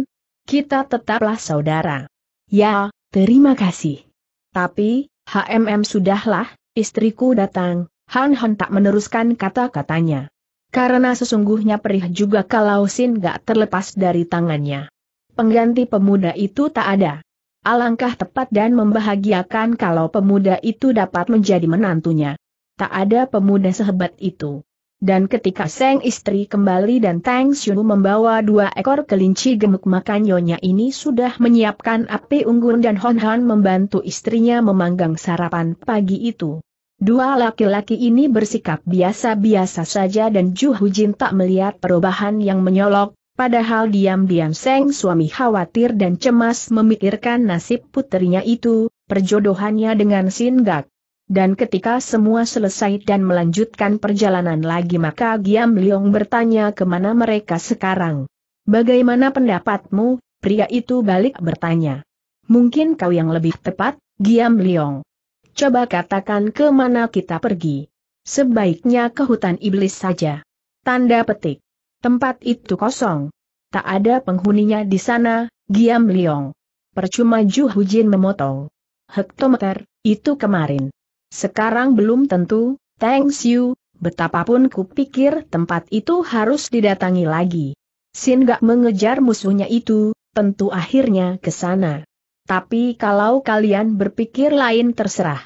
Kita tetaplah saudara. Ya, terima kasih. Tapi, HMM sudahlah, istriku datang, Han Han tak meneruskan kata-katanya. Karena sesungguhnya perih juga kalau Sin gak terlepas dari tangannya. Pengganti pemuda itu tak ada. Alangkah tepat dan membahagiakan kalau pemuda itu dapat menjadi menantunya. Tak ada pemuda sehebat itu. Dan ketika Seng istri kembali dan Tang Xiu membawa dua ekor kelinci gemuk makan nyonya ini sudah menyiapkan api unggun dan Hon Han membantu istrinya memanggang sarapan pagi itu. Dua laki-laki ini bersikap biasa-biasa saja dan Ju Hujin tak melihat perubahan yang menyolok, Padahal diam-diam Seng suami khawatir dan cemas memikirkan nasib putrinya itu, perjodohannya dengan Singgak. Dan ketika semua selesai dan melanjutkan perjalanan lagi maka Giam Leong bertanya kemana mereka sekarang. Bagaimana pendapatmu, pria itu balik bertanya. Mungkin kau yang lebih tepat, Giam Leong. Coba katakan kemana kita pergi. Sebaiknya ke hutan iblis saja. Tanda petik. Tempat itu kosong. Tak ada penghuninya di sana, Giam Liong. Percuma Ju Hujin memotong. Hektometer, itu kemarin. Sekarang belum tentu, Thanks you, betapapun kupikir tempat itu harus didatangi lagi. Sin gak mengejar musuhnya itu, tentu akhirnya ke sana. Tapi kalau kalian berpikir lain terserah.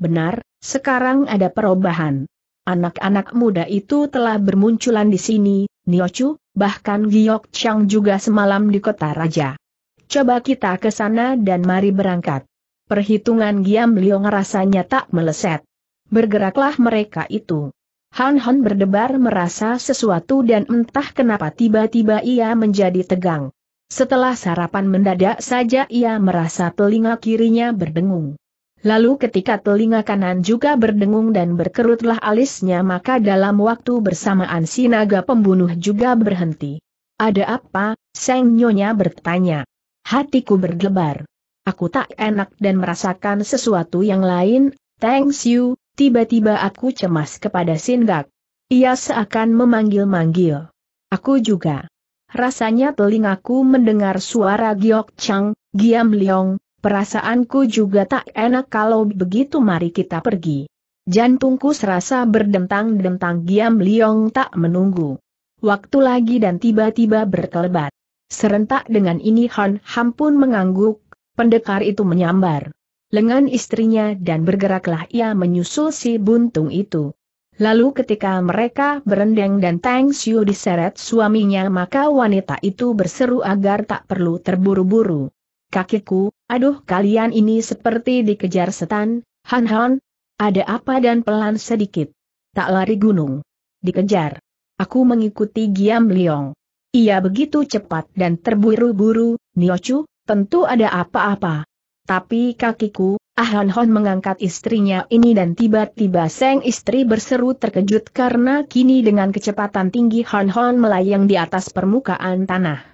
Benar, sekarang ada perubahan. Anak-anak muda itu telah bermunculan di sini, Niochu, bahkan Giok Chang juga semalam di kota raja. Coba kita ke sana dan mari berangkat. Perhitungan Giam Liong rasanya tak meleset. Bergeraklah mereka itu. Han Han berdebar merasa sesuatu dan entah kenapa tiba-tiba ia menjadi tegang. Setelah sarapan mendadak saja ia merasa telinga kirinya berdengung. Lalu ketika telinga kanan juga berdengung dan berkerutlah alisnya maka dalam waktu bersamaan si naga pembunuh juga berhenti. Ada apa? Seng Nyonya bertanya. Hatiku berdebar. Aku tak enak dan merasakan sesuatu yang lain, thanks you, tiba-tiba aku cemas kepada Singak. Ia seakan memanggil-manggil. Aku juga. Rasanya telingaku mendengar suara Giok Chang, Giam Leong, Perasaanku juga tak enak kalau begitu mari kita pergi. Jantungku serasa berdentang-dentang Giam Liong tak menunggu. Waktu lagi dan tiba-tiba berkelebat. Serentak dengan ini Han Ham pun mengangguk, pendekar itu menyambar. Lengan istrinya dan bergeraklah ia menyusul si buntung itu. Lalu ketika mereka berendeng dan Tang Xiu diseret suaminya maka wanita itu berseru agar tak perlu terburu-buru kakiku, aduh kalian ini seperti dikejar setan, Han Han, ada apa dan pelan sedikit. Tak lari gunung. Dikejar. Aku mengikuti Giam Liong. Ia begitu cepat dan terburu-buru, Niochu, tentu ada apa-apa. Tapi kakiku, ah, Han Hon mengangkat istrinya ini dan tiba-tiba seng istri berseru terkejut karena kini dengan kecepatan tinggi Han Hon melayang di atas permukaan tanah.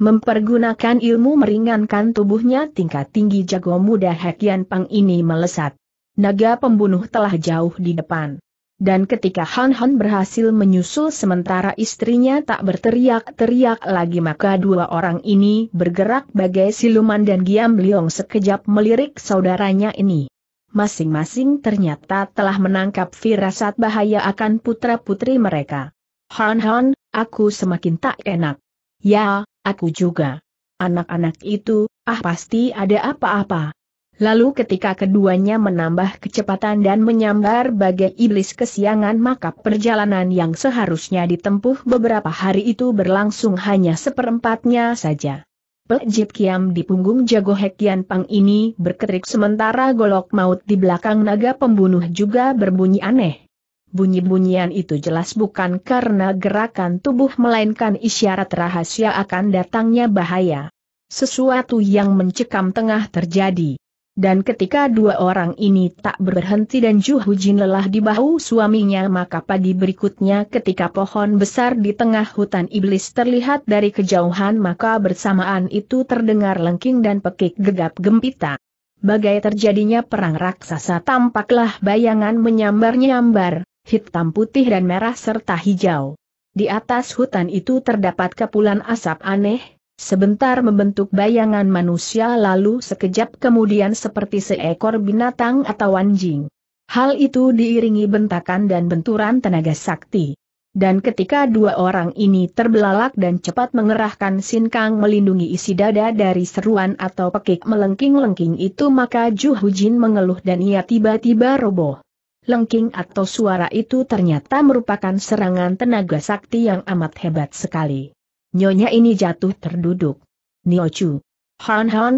Mempergunakan ilmu meringankan tubuhnya tingkat tinggi jago muda Hekian Pang ini melesat. Naga pembunuh telah jauh di depan. Dan ketika Han Han berhasil menyusul sementara istrinya tak berteriak-teriak lagi maka dua orang ini bergerak bagai siluman dan Giam Liong sekejap melirik saudaranya ini. Masing-masing ternyata telah menangkap firasat bahaya akan putra-putri mereka. Han Han, aku semakin tak enak. Ya, aku juga. Anak-anak itu, ah pasti ada apa-apa. Lalu ketika keduanya menambah kecepatan dan menyambar bagai iblis kesiangan maka perjalanan yang seharusnya ditempuh beberapa hari itu berlangsung hanya seperempatnya saja. Pejit Kiam di punggung jago Hekian Pang ini berkerik sementara golok maut di belakang naga pembunuh juga berbunyi aneh. Bunyi-bunyian itu jelas bukan karena gerakan tubuh melainkan isyarat rahasia akan datangnya bahaya. Sesuatu yang mencekam tengah terjadi. Dan ketika dua orang ini tak berhenti dan juhu Jin lelah di bahu suaminya maka pagi berikutnya ketika pohon besar di tengah hutan iblis terlihat dari kejauhan maka bersamaan itu terdengar lengking dan pekik gegap gempita. Bagai terjadinya perang raksasa tampaklah bayangan menyambar-nyambar, hitam putih dan merah serta hijau. Di atas hutan itu terdapat kepulan asap aneh, sebentar membentuk bayangan manusia lalu sekejap kemudian seperti seekor binatang atau anjing. Hal itu diiringi bentakan dan benturan tenaga sakti. Dan ketika dua orang ini terbelalak dan cepat mengerahkan sinkang melindungi isi dada dari seruan atau pekik melengking-lengking itu maka Juhujin mengeluh dan ia tiba-tiba roboh lengking atau suara itu ternyata merupakan serangan tenaga sakti yang amat hebat sekali. Nyonya ini jatuh terduduk. Niochu. Han Han.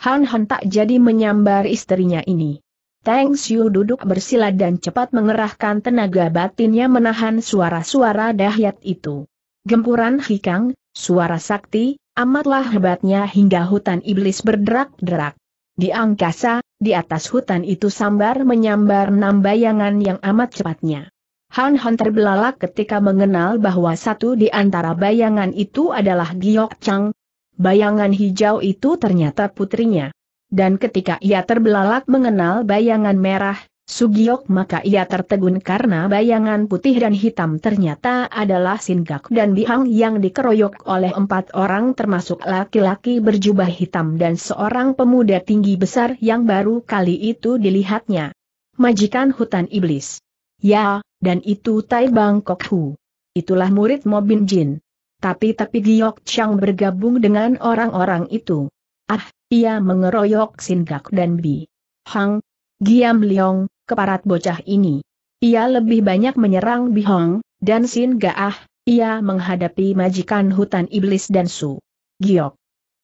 Han Han tak jadi menyambar istrinya ini. Tang Xiu duduk bersila dan cepat mengerahkan tenaga batinnya menahan suara-suara dahyat itu. Gempuran hikang, suara sakti, amatlah hebatnya hingga hutan iblis berderak-derak. Di angkasa, di atas hutan itu sambar menyambar enam bayangan yang amat cepatnya. Han Han terbelalak ketika mengenal bahwa satu di antara bayangan itu adalah Giok Chang. Bayangan hijau itu ternyata putrinya. Dan ketika ia terbelalak mengenal bayangan merah, Sugiok maka ia tertegun karena bayangan putih dan hitam ternyata adalah Singak dan Bihang yang dikeroyok oleh empat orang termasuk laki-laki berjubah hitam dan seorang pemuda tinggi besar yang baru kali itu dilihatnya. Majikan hutan iblis. Ya, dan itu Tai Bangkok Hu. Itulah murid Mobin Jin. Tapi-tapi Giok Chang bergabung dengan orang-orang itu. Ah, ia mengeroyok Singak dan Bi. Hang, Giam Leong, keparat bocah ini. Ia lebih banyak menyerang Bihong, dan Sin Gaah, ia menghadapi majikan hutan iblis dan Su Giok.